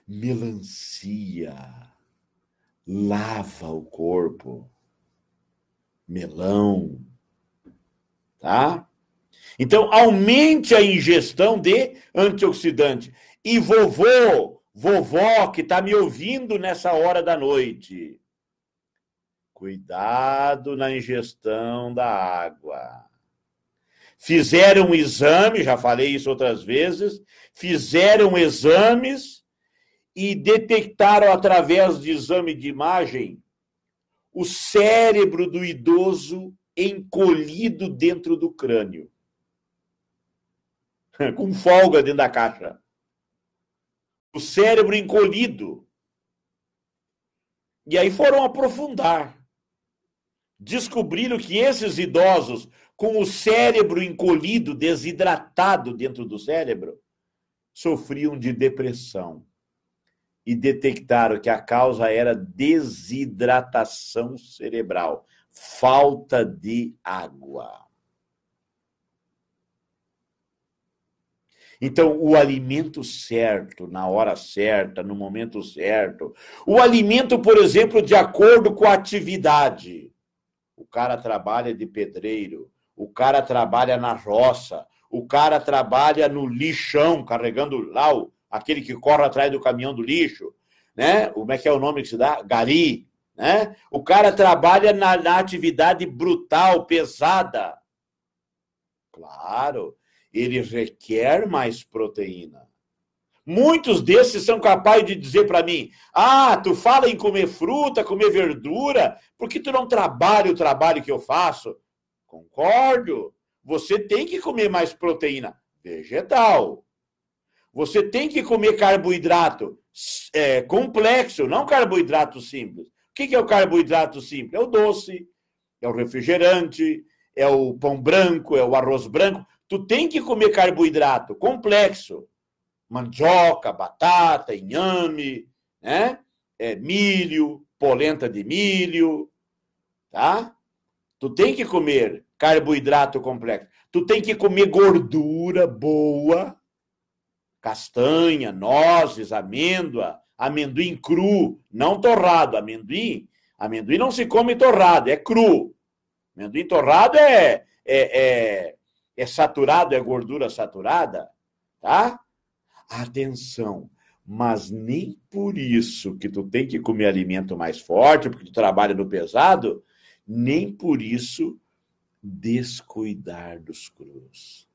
Melancia lava o corpo. Melão. Tá? Então, aumente a ingestão de antioxidante. E vovô, vovó que tá me ouvindo nessa hora da noite, cuidado na ingestão da água. Fizeram um exame, já falei isso outras vezes, fizeram exames e detectaram através de exame de imagem o cérebro do idoso encolhido dentro do crânio, com folga dentro da caixa. O cérebro encolhido. E aí foram aprofundar. Descobriram que esses idosos, com o cérebro encolhido, desidratado dentro do cérebro, sofriam de depressão e detectaram que a causa era desidratação cerebral, falta de água. Então, o alimento certo, na hora certa, no momento certo. O alimento, por exemplo, de acordo com a atividade. O cara trabalha de pedreiro, o cara trabalha na roça, o cara trabalha no lixão, carregando lá o, aquele que corre atrás do caminhão do lixo, né? Como é que é o nome que se dá? Gari, né? O cara trabalha na, na atividade brutal, pesada. Claro, ele requer mais proteína. Muitos desses são capazes de dizer para mim: "Ah, tu fala em comer fruta, comer verdura, porque tu não trabalha o trabalho que eu faço?" Concordo. Você tem que comer mais proteína vegetal. Você tem que comer carboidrato é, complexo, não carboidrato simples. O que, que é o carboidrato simples? É o doce, é o refrigerante, é o pão branco, é o arroz branco. Tu tem que comer carboidrato complexo. Mandioca, batata, inhame, né? É, milho, polenta de milho, tá? Tu tem que comer carboidrato complexo. Tu tem que comer gordura boa, castanha, nozes, amêndoa, amendoim cru, não torrado, amendoim. Amendoim não se come torrado, é cru. Amendoim torrado é, é, é, é saturado, é gordura saturada, tá? Atenção, mas nem por isso que tu tem que comer alimento mais forte, porque tu trabalha no pesado, nem por isso descuidar dos crus.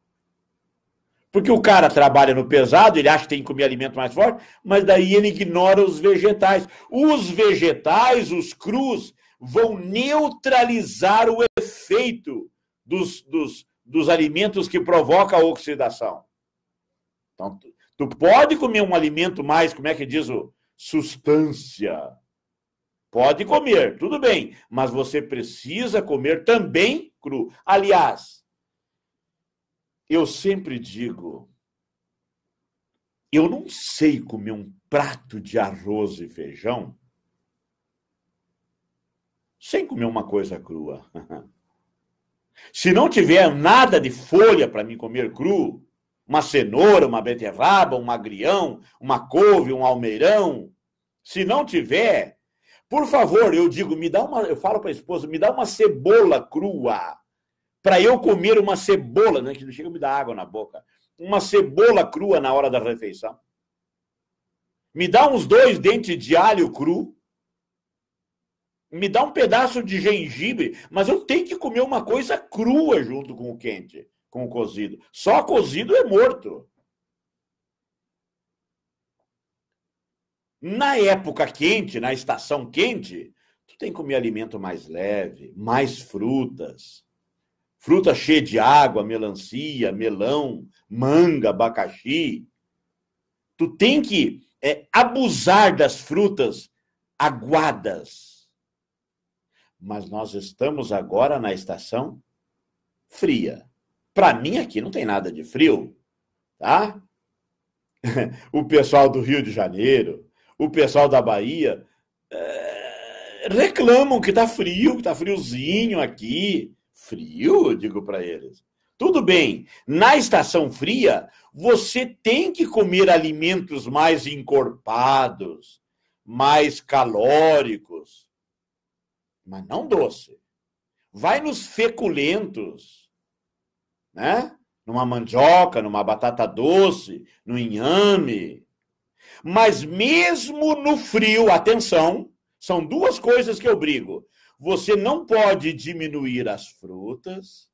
Porque o cara trabalha no pesado, ele acha que tem que comer alimento mais forte, mas daí ele ignora os vegetais. Os vegetais, os crus, vão neutralizar o efeito dos, dos, dos alimentos que provoca a oxidação. Então, tu pode comer um alimento mais, como é que diz o substância? Pode comer, tudo bem, mas você precisa comer também cru. Aliás, eu sempre digo, eu não sei comer um prato de arroz e feijão sem comer uma coisa crua. Se não tiver nada de folha para mim comer cru, uma cenoura, uma beterraba, um agrião, uma couve, um almeirão, se não tiver, por favor, eu digo, me dá uma, eu falo para a esposa, me dá uma cebola crua para eu comer uma cebola, né, que não chega a me dar água na boca, uma cebola crua na hora da refeição. Me dá uns dois dentes de alho cru. Me dá um pedaço de gengibre, mas eu tenho que comer uma coisa crua junto com o quente, com o cozido. Só cozido é morto. Na época quente, na estação quente, tu tem que comer alimento mais leve, mais frutas, Fruta cheia de água, melancia, melão, manga, abacaxi. Tu tem que é, abusar das frutas aguadas. Mas nós estamos agora na estação fria. Para mim aqui não tem nada de frio, tá? O pessoal do Rio de Janeiro, o pessoal da Bahia é, reclamam que tá frio, que tá friozinho aqui frio, eu digo para eles. Tudo bem, na estação fria, você tem que comer alimentos mais encorpados, mais calóricos, mas não doce. Vai nos feculentos, né? Numa mandioca, numa batata doce, no inhame. Mas mesmo no frio, atenção, são duas coisas que eu brigo: você não pode diminuir as frutas,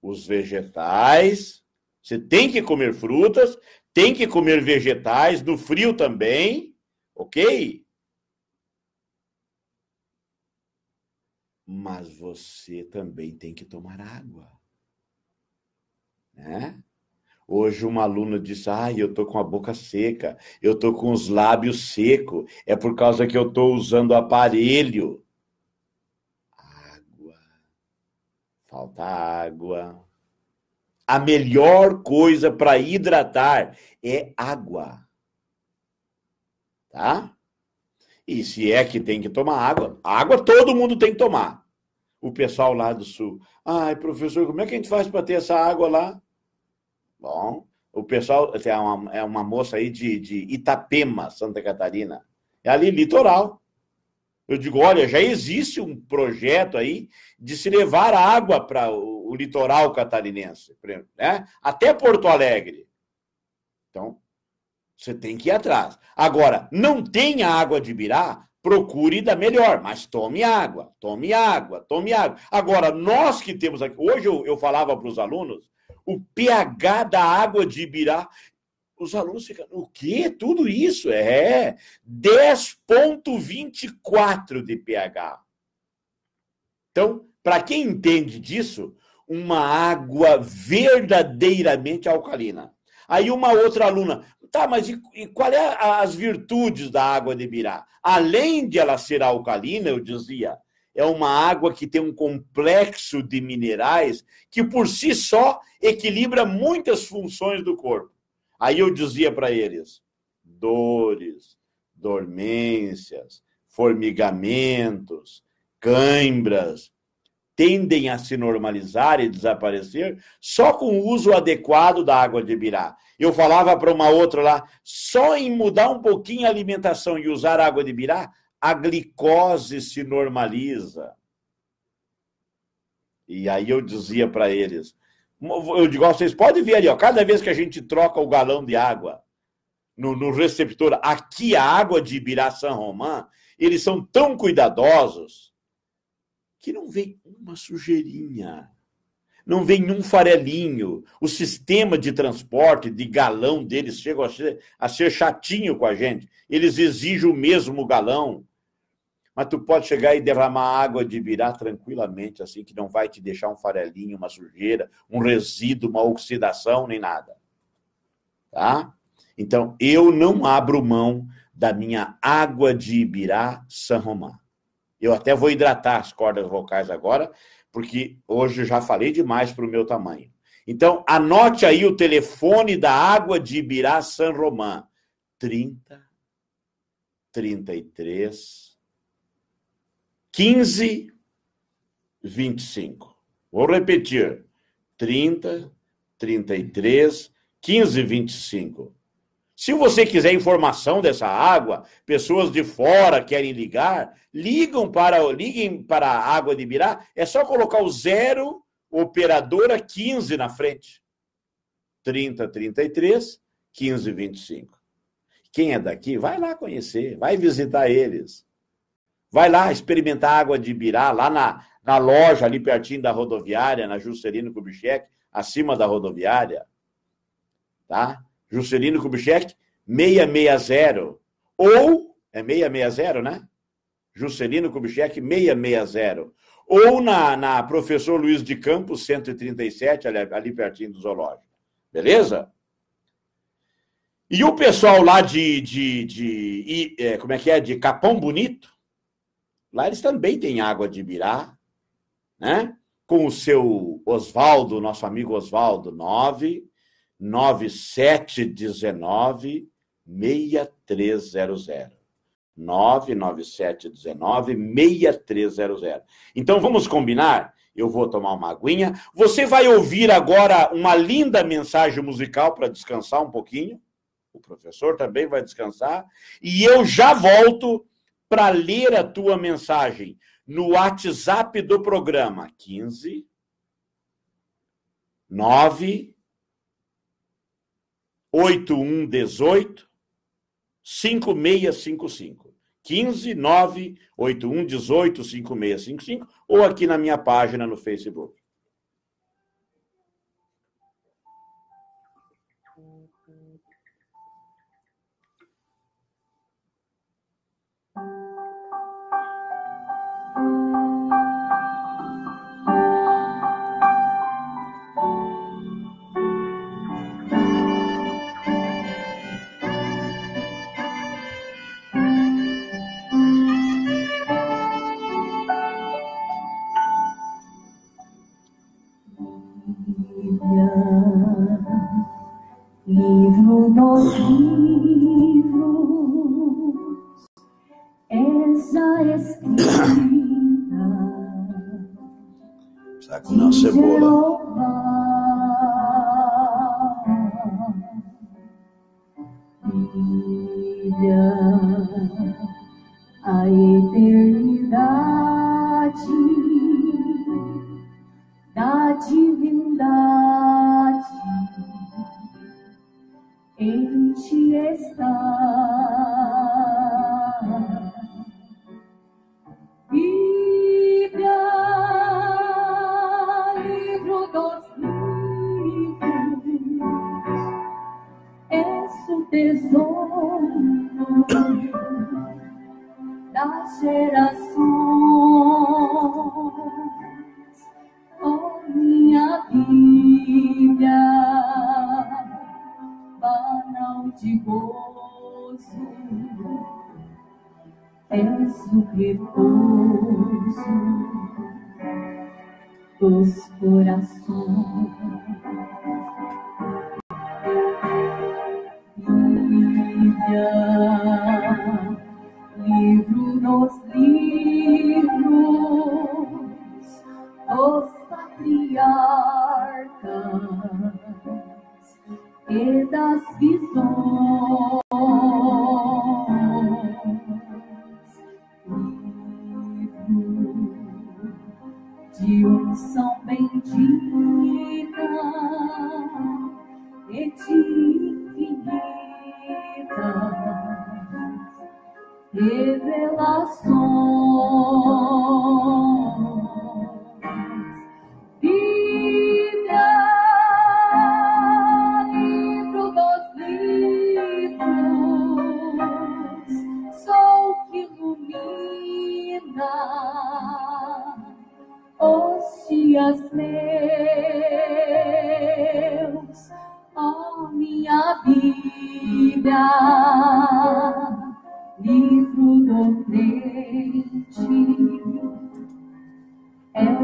os vegetais. Você tem que comer frutas, tem que comer vegetais, no frio também, ok? Mas você também tem que tomar água. Né? Hoje uma aluna disse: "Ai, eu tô com a boca seca, eu tô com os lábios seco, é por causa que eu tô usando aparelho". Água. Falta água. A melhor coisa para hidratar é água. Tá? E se é que tem que tomar água, água todo mundo tem que tomar. O pessoal lá do sul. Ai, professor, como é que a gente faz para ter essa água lá? Bom, uhum. o pessoal, é uma, é uma moça aí de, de Itapema, Santa Catarina. É ali, litoral. Eu digo, olha, já existe um projeto aí de se levar água para o, o, litoral catarinense, né? até Porto Alegre. Então, você tem que ir atrás. Agora, não tem água de Birá, procure da melhor, mas tome água, tome água, tome água. Agora, nós que temos aqui, hoje eu, eu falava para os alunos o pH da água de Ibirá. Os alunos ficam, o que? Tudo isso? É 10,24 de pH. Então, para quem entende disso, uma água verdadeiramente alcalina. Aí uma outra aluna, tá, mas e, e qual é a, as virtudes da água de Birá? Além de ela ser alcalina, eu dizia, é uma água que tem um complexo de minerais que por si só equilibra muitas funções do corpo. Aí eu dizia para eles: dores, dormências, formigamentos, cãibras, tendem a se normalizar e desaparecer só com o uso adequado da água de birá. Eu falava para uma outra lá, só em mudar um pouquinho a alimentação e usar água de birá, a glicose se normaliza. E aí eu dizia para eles: eu digo, vocês podem ver ali, ó, cada vez que a gente troca o galão de água no, no receptor, aqui a água de Ibirá San Román, eles são tão cuidadosos que não vem uma sujeirinha, não vem um farelinho. O sistema de transporte de galão deles chega a ser, a ser chatinho com a gente. Eles exigem o mesmo galão mas tu pode chegar e derramar água de Ibirá tranquilamente, assim, que não vai te deixar um farelinho, uma sujeira, um resíduo, uma oxidação, nem nada. Tá? Então, eu não abro mão da minha água de Ibirá San Román. Eu até vou hidratar as cordas vocais agora, porque hoje já falei demais para o meu tamanho. Então, anote aí o telefone da água de Ibirá San Román. 30 33 15, 25. Vou repetir. 30, 33, 15, 25. Se você quiser informação dessa água, pessoas de fora querem ligar, ligam para, liguem para a água de Birá, é só colocar o zero operadora 15 na frente. 30, 33, 15, 25. Quem é daqui, vai lá conhecer, vai visitar eles. Vai lá experimentar água de Birá, lá na, na loja ali pertinho da rodoviária, na Juscelino Kubitschek, acima da rodoviária. Tá? Juscelino Kubitschek, 660. Ou, é 660, né? Juscelino Kubitschek, 660. Ou na, na Professor Luiz de Campos, 137, ali, ali pertinho do zoológico. Beleza? E o pessoal lá de, de, de, de é, como é que é, de Capão Bonito, Lá eles também têm água de Birá, né? Com o seu Oswaldo, nosso amigo Oswaldo, 99719 6300. 99719 6300. Então vamos combinar? Eu vou tomar uma aguinha. Você vai ouvir agora uma linda mensagem musical para descansar um pouquinho. O professor também vai descansar. E eu já volto para ler a tua mensagem no WhatsApp do programa 15 9 8118 5655. 15 9 8118 5655 ou aqui na minha página no Facebook. Uhum.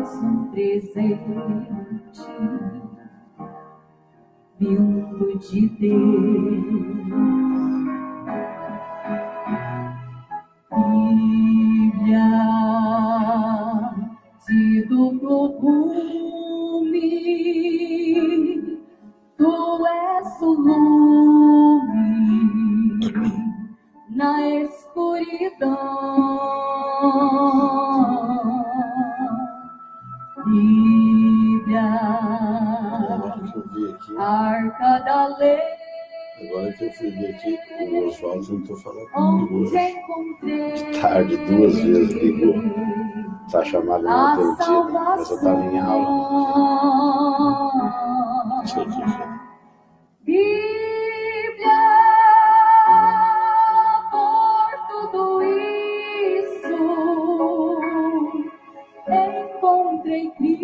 és um presente, vindo de Deus. Bíblia de do gume, tu és o lume na escuridão. arca da lei. Agora que eu fui ver aqui, o Oswaldo tentou falar comigo hoje. De tarde, duas vezes ligou. Está chamado não atendida, mas eu estava em aula. Não sei o Bíblia, por tudo isso, encontrei Cristo.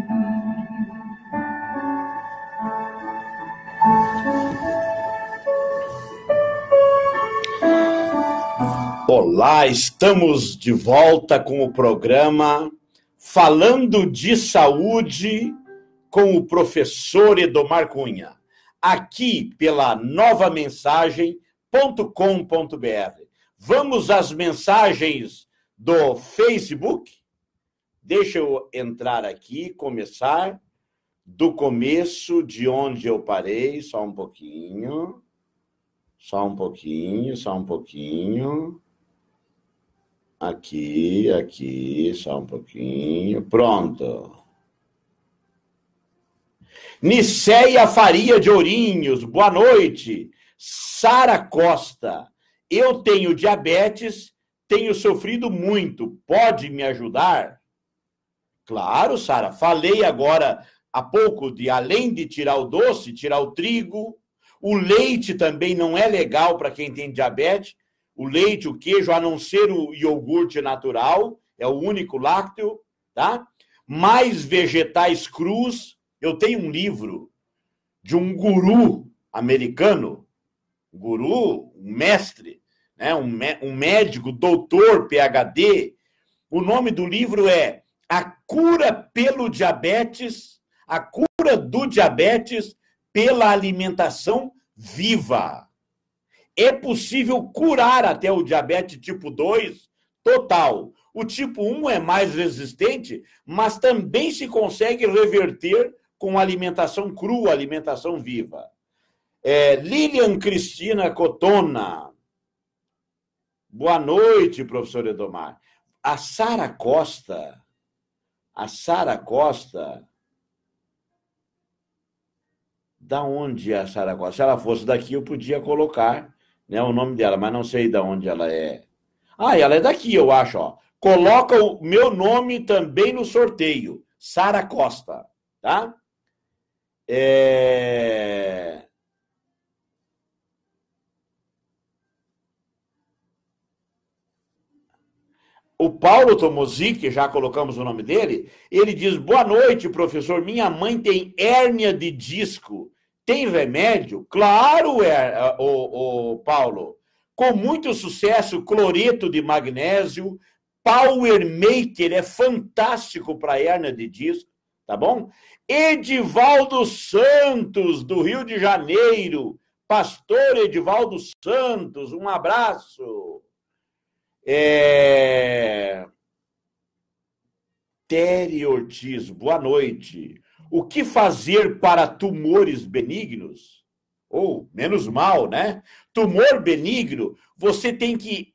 Olá, estamos de volta com o programa Falando de Saúde com o professor Edomar Cunha, aqui pela nova mensagem.com.br. Vamos às mensagens do Facebook? Deixa eu entrar aqui, começar do começo de onde eu parei, só um pouquinho. Só um pouquinho, só um pouquinho. Aqui, aqui, só um pouquinho. Pronto. Niceia Faria de Ourinhos, boa noite. Sara Costa, eu tenho diabetes, tenho sofrido muito, pode me ajudar? Claro, Sara, falei agora há pouco de além de tirar o doce, tirar o trigo, o leite também não é legal para quem tem diabetes o leite, o queijo, a não ser o iogurte natural, é o único lácteo, tá? Mais vegetais crus. Eu tenho um livro de um guru americano, guru, um mestre, né? um, um médico, doutor, PhD. O nome do livro é A Cura pelo Diabetes, a cura do diabetes pela alimentação viva é possível curar até o diabetes tipo 2 total. O tipo 1 é mais resistente, mas também se consegue reverter com alimentação crua, alimentação viva. É, Lilian Cristina Cotona. Boa noite, professor Edomar. A Sara Costa. A Sara Costa. Da onde é a Sara Costa? Se ela fosse daqui, eu podia colocar né, o nome dela, mas não sei de onde ela é. Ah, ela é daqui, eu acho, ó. Coloca o meu nome também no sorteio, Sara Costa, tá? É... O Paulo Tomozic, já colocamos o nome dele, ele diz: Boa noite, professor. Minha mãe tem hérnia de disco tem remédio? Claro, é, é, o, o Paulo. Com muito sucesso, cloreto de magnésio, Power Maker é fantástico para hernia de disco, tá bom? Edivaldo Santos, do Rio de Janeiro. Pastor Edivaldo Santos, um abraço. É... Tere Ortiz, boa noite. O que fazer para tumores benignos? Ou, menos mal, né? Tumor benigno, você tem que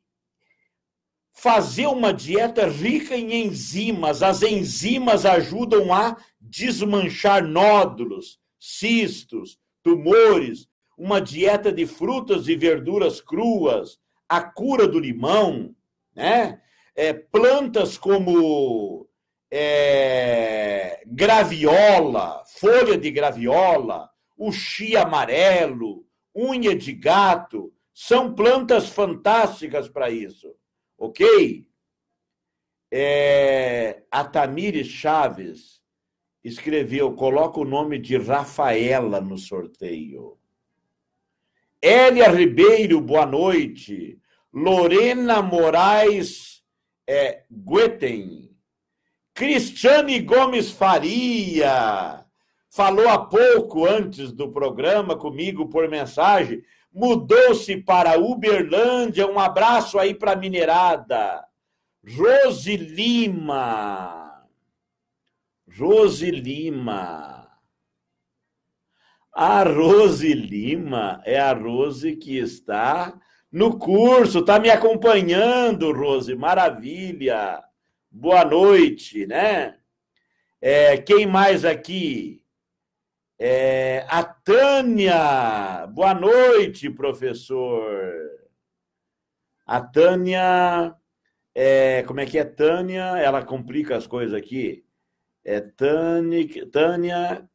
fazer uma dieta rica em enzimas. As enzimas ajudam a desmanchar nódulos, cistos, tumores. Uma dieta de frutas e verduras cruas, a cura do limão, né? É, plantas como é, graviola, folha de graviola, o chi amarelo, unha de gato, são plantas fantásticas para isso, ok? É, a Tamires Chaves escreveu: coloca o nome de Rafaela no sorteio. Elia Ribeiro, boa noite. Lorena Moraes é, Gueten, Cristiane Gomes Faria falou há pouco antes do programa comigo por mensagem, mudou-se para Uberlândia. Um abraço aí para Minerada. Rose Lima. Rose Lima. A Rose Lima é a Rose que está no curso, está me acompanhando, Rose, maravilha boa noite, né? É, quem mais aqui? É, a Tânia, boa noite, professor. A Tânia, é, como é que é Tânia? Ela complica as coisas aqui. É Tânia, Tânia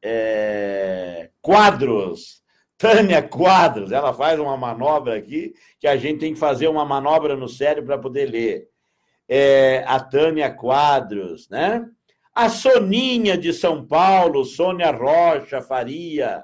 é, Quadros. Tânia Quadros, ela faz uma manobra aqui que a gente tem que fazer uma manobra no cérebro para poder ler é, a Tânia Quadros, né? A Soninha de São Paulo, Sônia Rocha Faria,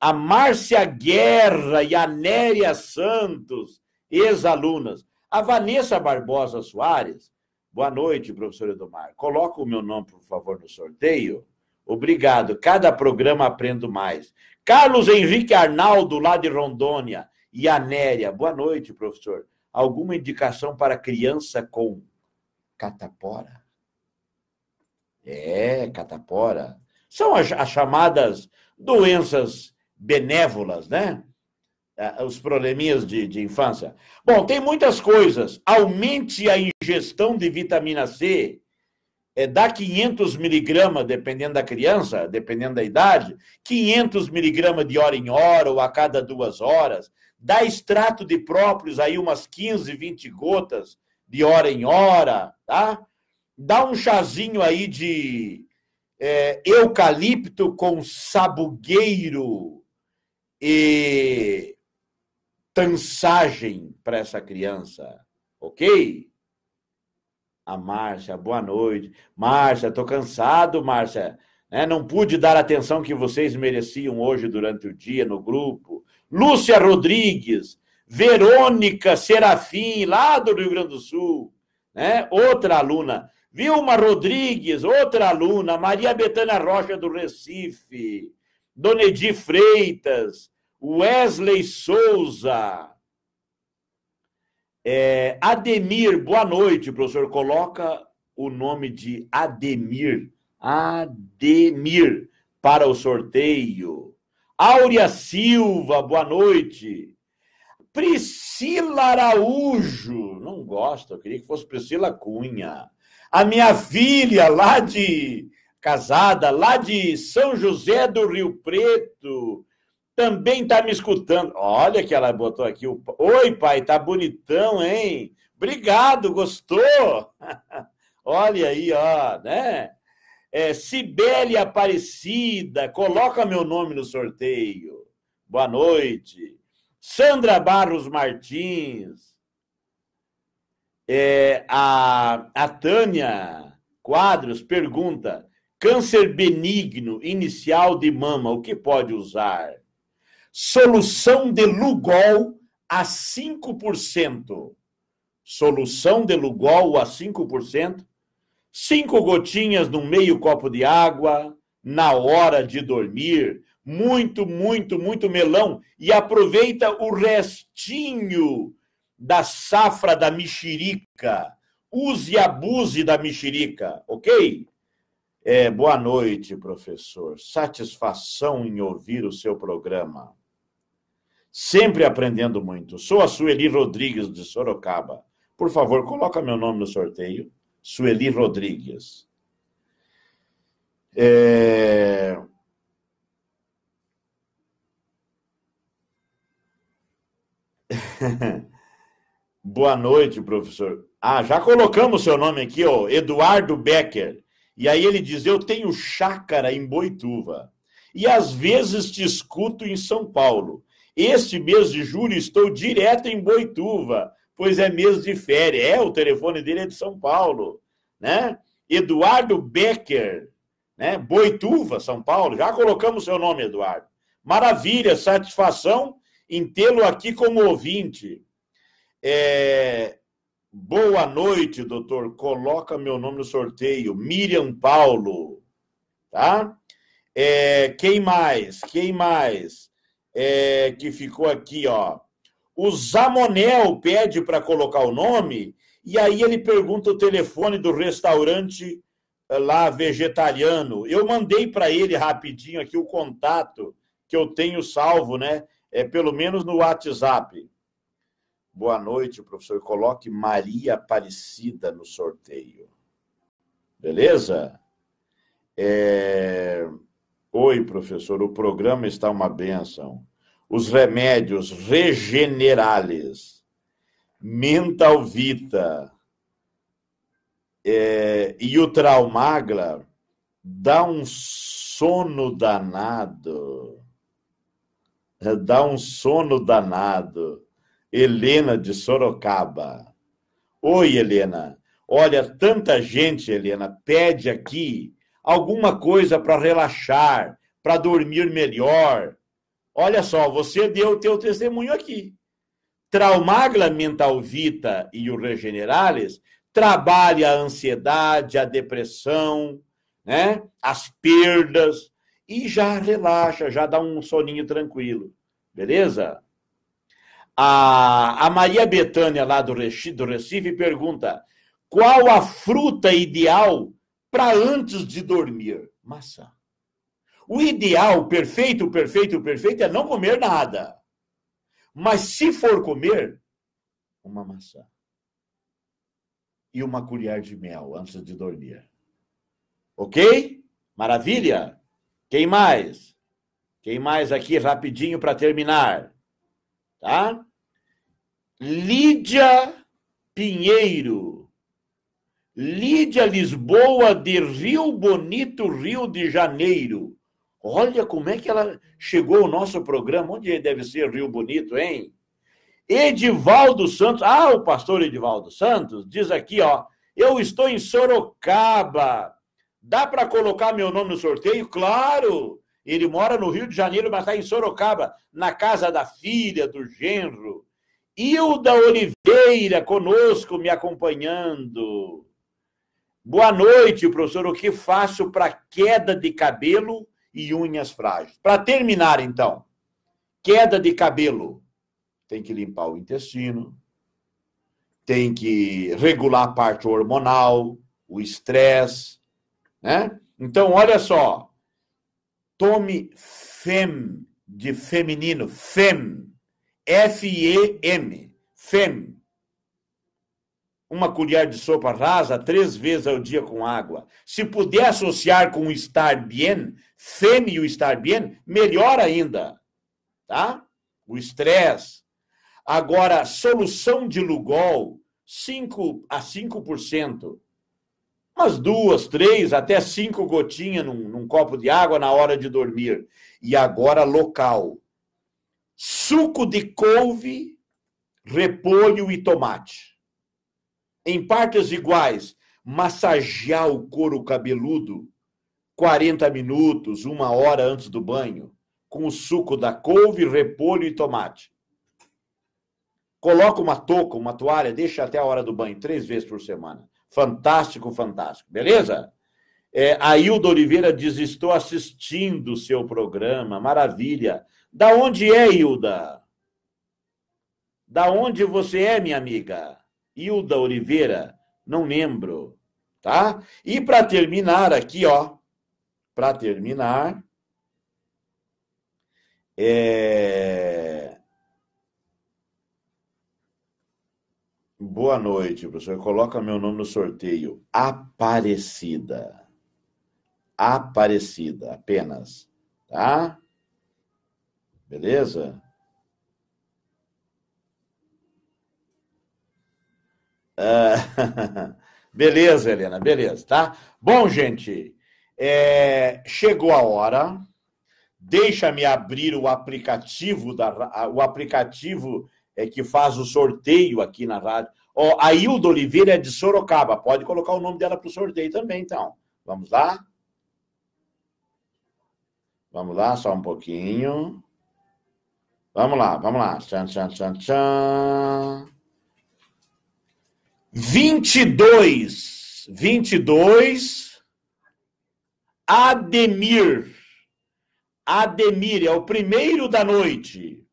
a Márcia Guerra e a Néria Santos, ex-alunas. A Vanessa Barbosa Soares, boa noite, professor Edomar. Coloca o meu nome, por favor, no sorteio. Obrigado. Cada programa aprendo mais. Carlos Henrique Arnaldo, lá de Rondônia, e a Néria. Boa noite, professor alguma indicação para criança com catapora? É, catapora. São as, as chamadas doenças benévolas, né? Ah, os probleminhas de, de infância. Bom, tem muitas coisas. Aumente a ingestão de vitamina C é, dá 500 miligramas, dependendo da criança, dependendo da idade, 500 miligramas de hora em hora ou a cada duas horas dá extrato de próprios aí umas 15, 20 gotas de hora em hora, tá? Dá um chazinho aí de é, eucalipto com sabugueiro e tansagem para essa criança, ok? A Márcia, boa noite. Márcia, tô cansado, Márcia. É, não pude dar a atenção que vocês mereciam hoje durante o dia no grupo. Lúcia Rodrigues, Verônica Serafim, lá do Rio Grande do Sul, né? outra aluna. Vilma Rodrigues, outra aluna. Maria Betânia Rocha, do Recife. Dona Edi Freitas. Wesley Souza. É, Ademir, boa noite, professor. Coloca o nome de Ademir. Ademir para o sorteio. Áurea Silva, boa noite. Priscila Araújo, não gosto, eu queria que fosse Priscila Cunha. A minha filha, lá de casada, lá de São José do Rio Preto, também está me escutando. Olha que ela botou aqui. O... Oi, pai, tá bonitão, hein? Obrigado, gostou? Olha aí, ó, né? É, Cibele Aparecida, coloca meu nome no sorteio. Boa noite. Sandra Barros Martins. É, a, a Tânia Quadros pergunta: câncer benigno inicial de mama, o que pode usar? Solução de Lugol a 5%. Solução de Lugol a 5% cinco gotinhas no meio copo de água na hora de dormir, muito, muito, muito melão e aproveita o restinho da safra da mexerica. Use e abuse da mexerica, ok? É, boa noite, professor. Satisfação em ouvir o seu programa. Sempre aprendendo muito. Sou a Sueli Rodrigues de Sorocaba. Por favor, coloca meu nome no sorteio. Sueli Rodrigues. É... Boa noite, professor. Ah, já colocamos seu nome aqui, ó, Eduardo Becker. E aí ele diz: Eu tenho chácara em Boituva. E às vezes te escuto em São Paulo. Este mês de julho estou direto em Boituva pois é mesmo de férias. É, o telefone dele é de São Paulo, né? Eduardo Becker, né? Boituva, São Paulo. Já colocamos seu nome, Eduardo. Maravilha, satisfação em tê-lo aqui como ouvinte. É... Boa noite, doutor. Coloca meu nome no sorteio. Miriam Paulo, tá? É... Quem mais? Quem mais? É... Que ficou aqui, ó. O Zamonel pede para colocar o nome, e aí ele pergunta o telefone do restaurante eh, lá vegetariano. Eu mandei para ele rapidinho aqui o contato que eu tenho salvo, né? É pelo menos no WhatsApp. Boa noite, professor. Coloque Maria Aparecida no sorteio. Beleza? É... Oi, professor. O programa está uma benção os remédios regenerales, mentalvita é, e o traumagra dá um sono danado. É, dá um sono danado. Helena de Sorocaba. Oi, Helena. Olha, tanta gente, Helena, pede aqui alguma coisa para relaxar, para dormir melhor, Olha só, você deu o teu testemunho aqui. Traumagla Mental Vita e o Regenerales trabalha a ansiedade, a depressão, né? as perdas, e já relaxa, já dá um soninho tranquilo. Beleza? A, a Maria Betânia, lá do Recife, do Recife, pergunta: qual a fruta ideal para antes de dormir? Maçã. O ideal, perfeito, perfeito, perfeito é não comer nada. Mas se for comer, uma maçã e uma colher de mel antes de dormir. Ok? Maravilha? Quem mais? Quem mais aqui rapidinho para terminar? Tá? Lídia Pinheiro. Lídia Lisboa de Rio Bonito, Rio de Janeiro. Olha como é que ela chegou ao nosso programa. Onde deve ser Rio Bonito, hein? Edivaldo Santos. Ah, o pastor Edivaldo Santos diz aqui, ó. Eu estou em Sorocaba. Dá para colocar meu nome no sorteio? Claro! Ele mora no Rio de Janeiro, mas está em Sorocaba, na casa da filha, do genro. Hilda Oliveira, conosco, me acompanhando. Boa noite, professor. O que faço para queda de cabelo e unhas frágeis. Para terminar, então, queda de cabelo. Tem que limpar o intestino, tem que regular a parte hormonal, o estresse, né? Então, olha só. Tome FEM, de feminino, FEM, F-E-M, FEM. Uma colher de sopa rasa três vezes ao dia com água. Se puder associar com estar bem, fêmea estar bem, melhor ainda, tá? O estresse. Agora, solução de Lugol, 5 a 5%. Umas duas, três, até cinco gotinhas num, num copo de água na hora de dormir. E agora, local. Suco de couve, repolho e tomate. Em partes iguais, massagear o couro cabeludo 40 minutos, uma hora antes do banho, com o suco da couve, repolho e tomate. Coloca uma touca, uma toalha, deixa até a hora do banho, três vezes por semana. Fantástico, fantástico. Beleza? É, Hilda Oliveira diz: Estou assistindo o seu programa, maravilha. Da onde é, Hilda? Da onde você é, minha amiga? Hilda Oliveira, não lembro, tá? E para terminar aqui, ó, para terminar, é... Boa noite, professor. Coloca meu nome no sorteio. Aparecida. Aparecida, apenas. Tá? Beleza? Ah, beleza, Helena, beleza, tá? Bom, gente, é, chegou a hora. Deixa-me abrir o aplicativo da o aplicativo é que faz o sorteio aqui na rádio. Ó, oh, a Hilda Oliveira é de Sorocaba. Pode colocar o nome dela para o sorteio também, então. Vamos lá? Vamos lá, só um pouquinho. Vamos lá, vamos lá. Tchan, tchan, tchan, tchan. 22. 22. Ademir. Ademir é o primeiro da noite.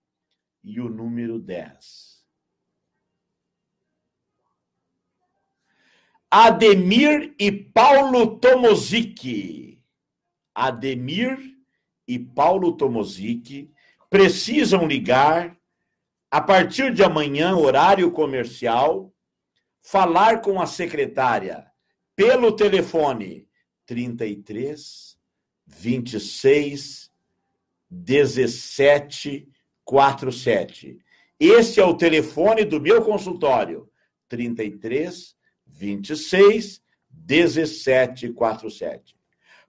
E o número 10. Ademir e Paulo Tomosic. Ademir e Paulo Tomosic precisam ligar a partir de amanhã, horário comercial, falar com a secretária pelo telefone 33, 26, 17, 47. Este é o telefone do meu consultório. 33, 26, 17, 47.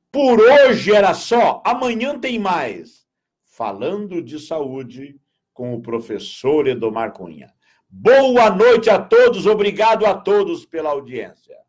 Por hoje era só, amanhã tem mais. Falando de saúde com o professor Edomar Cunha. Boa noite a todos, obrigado a todos pela audiência.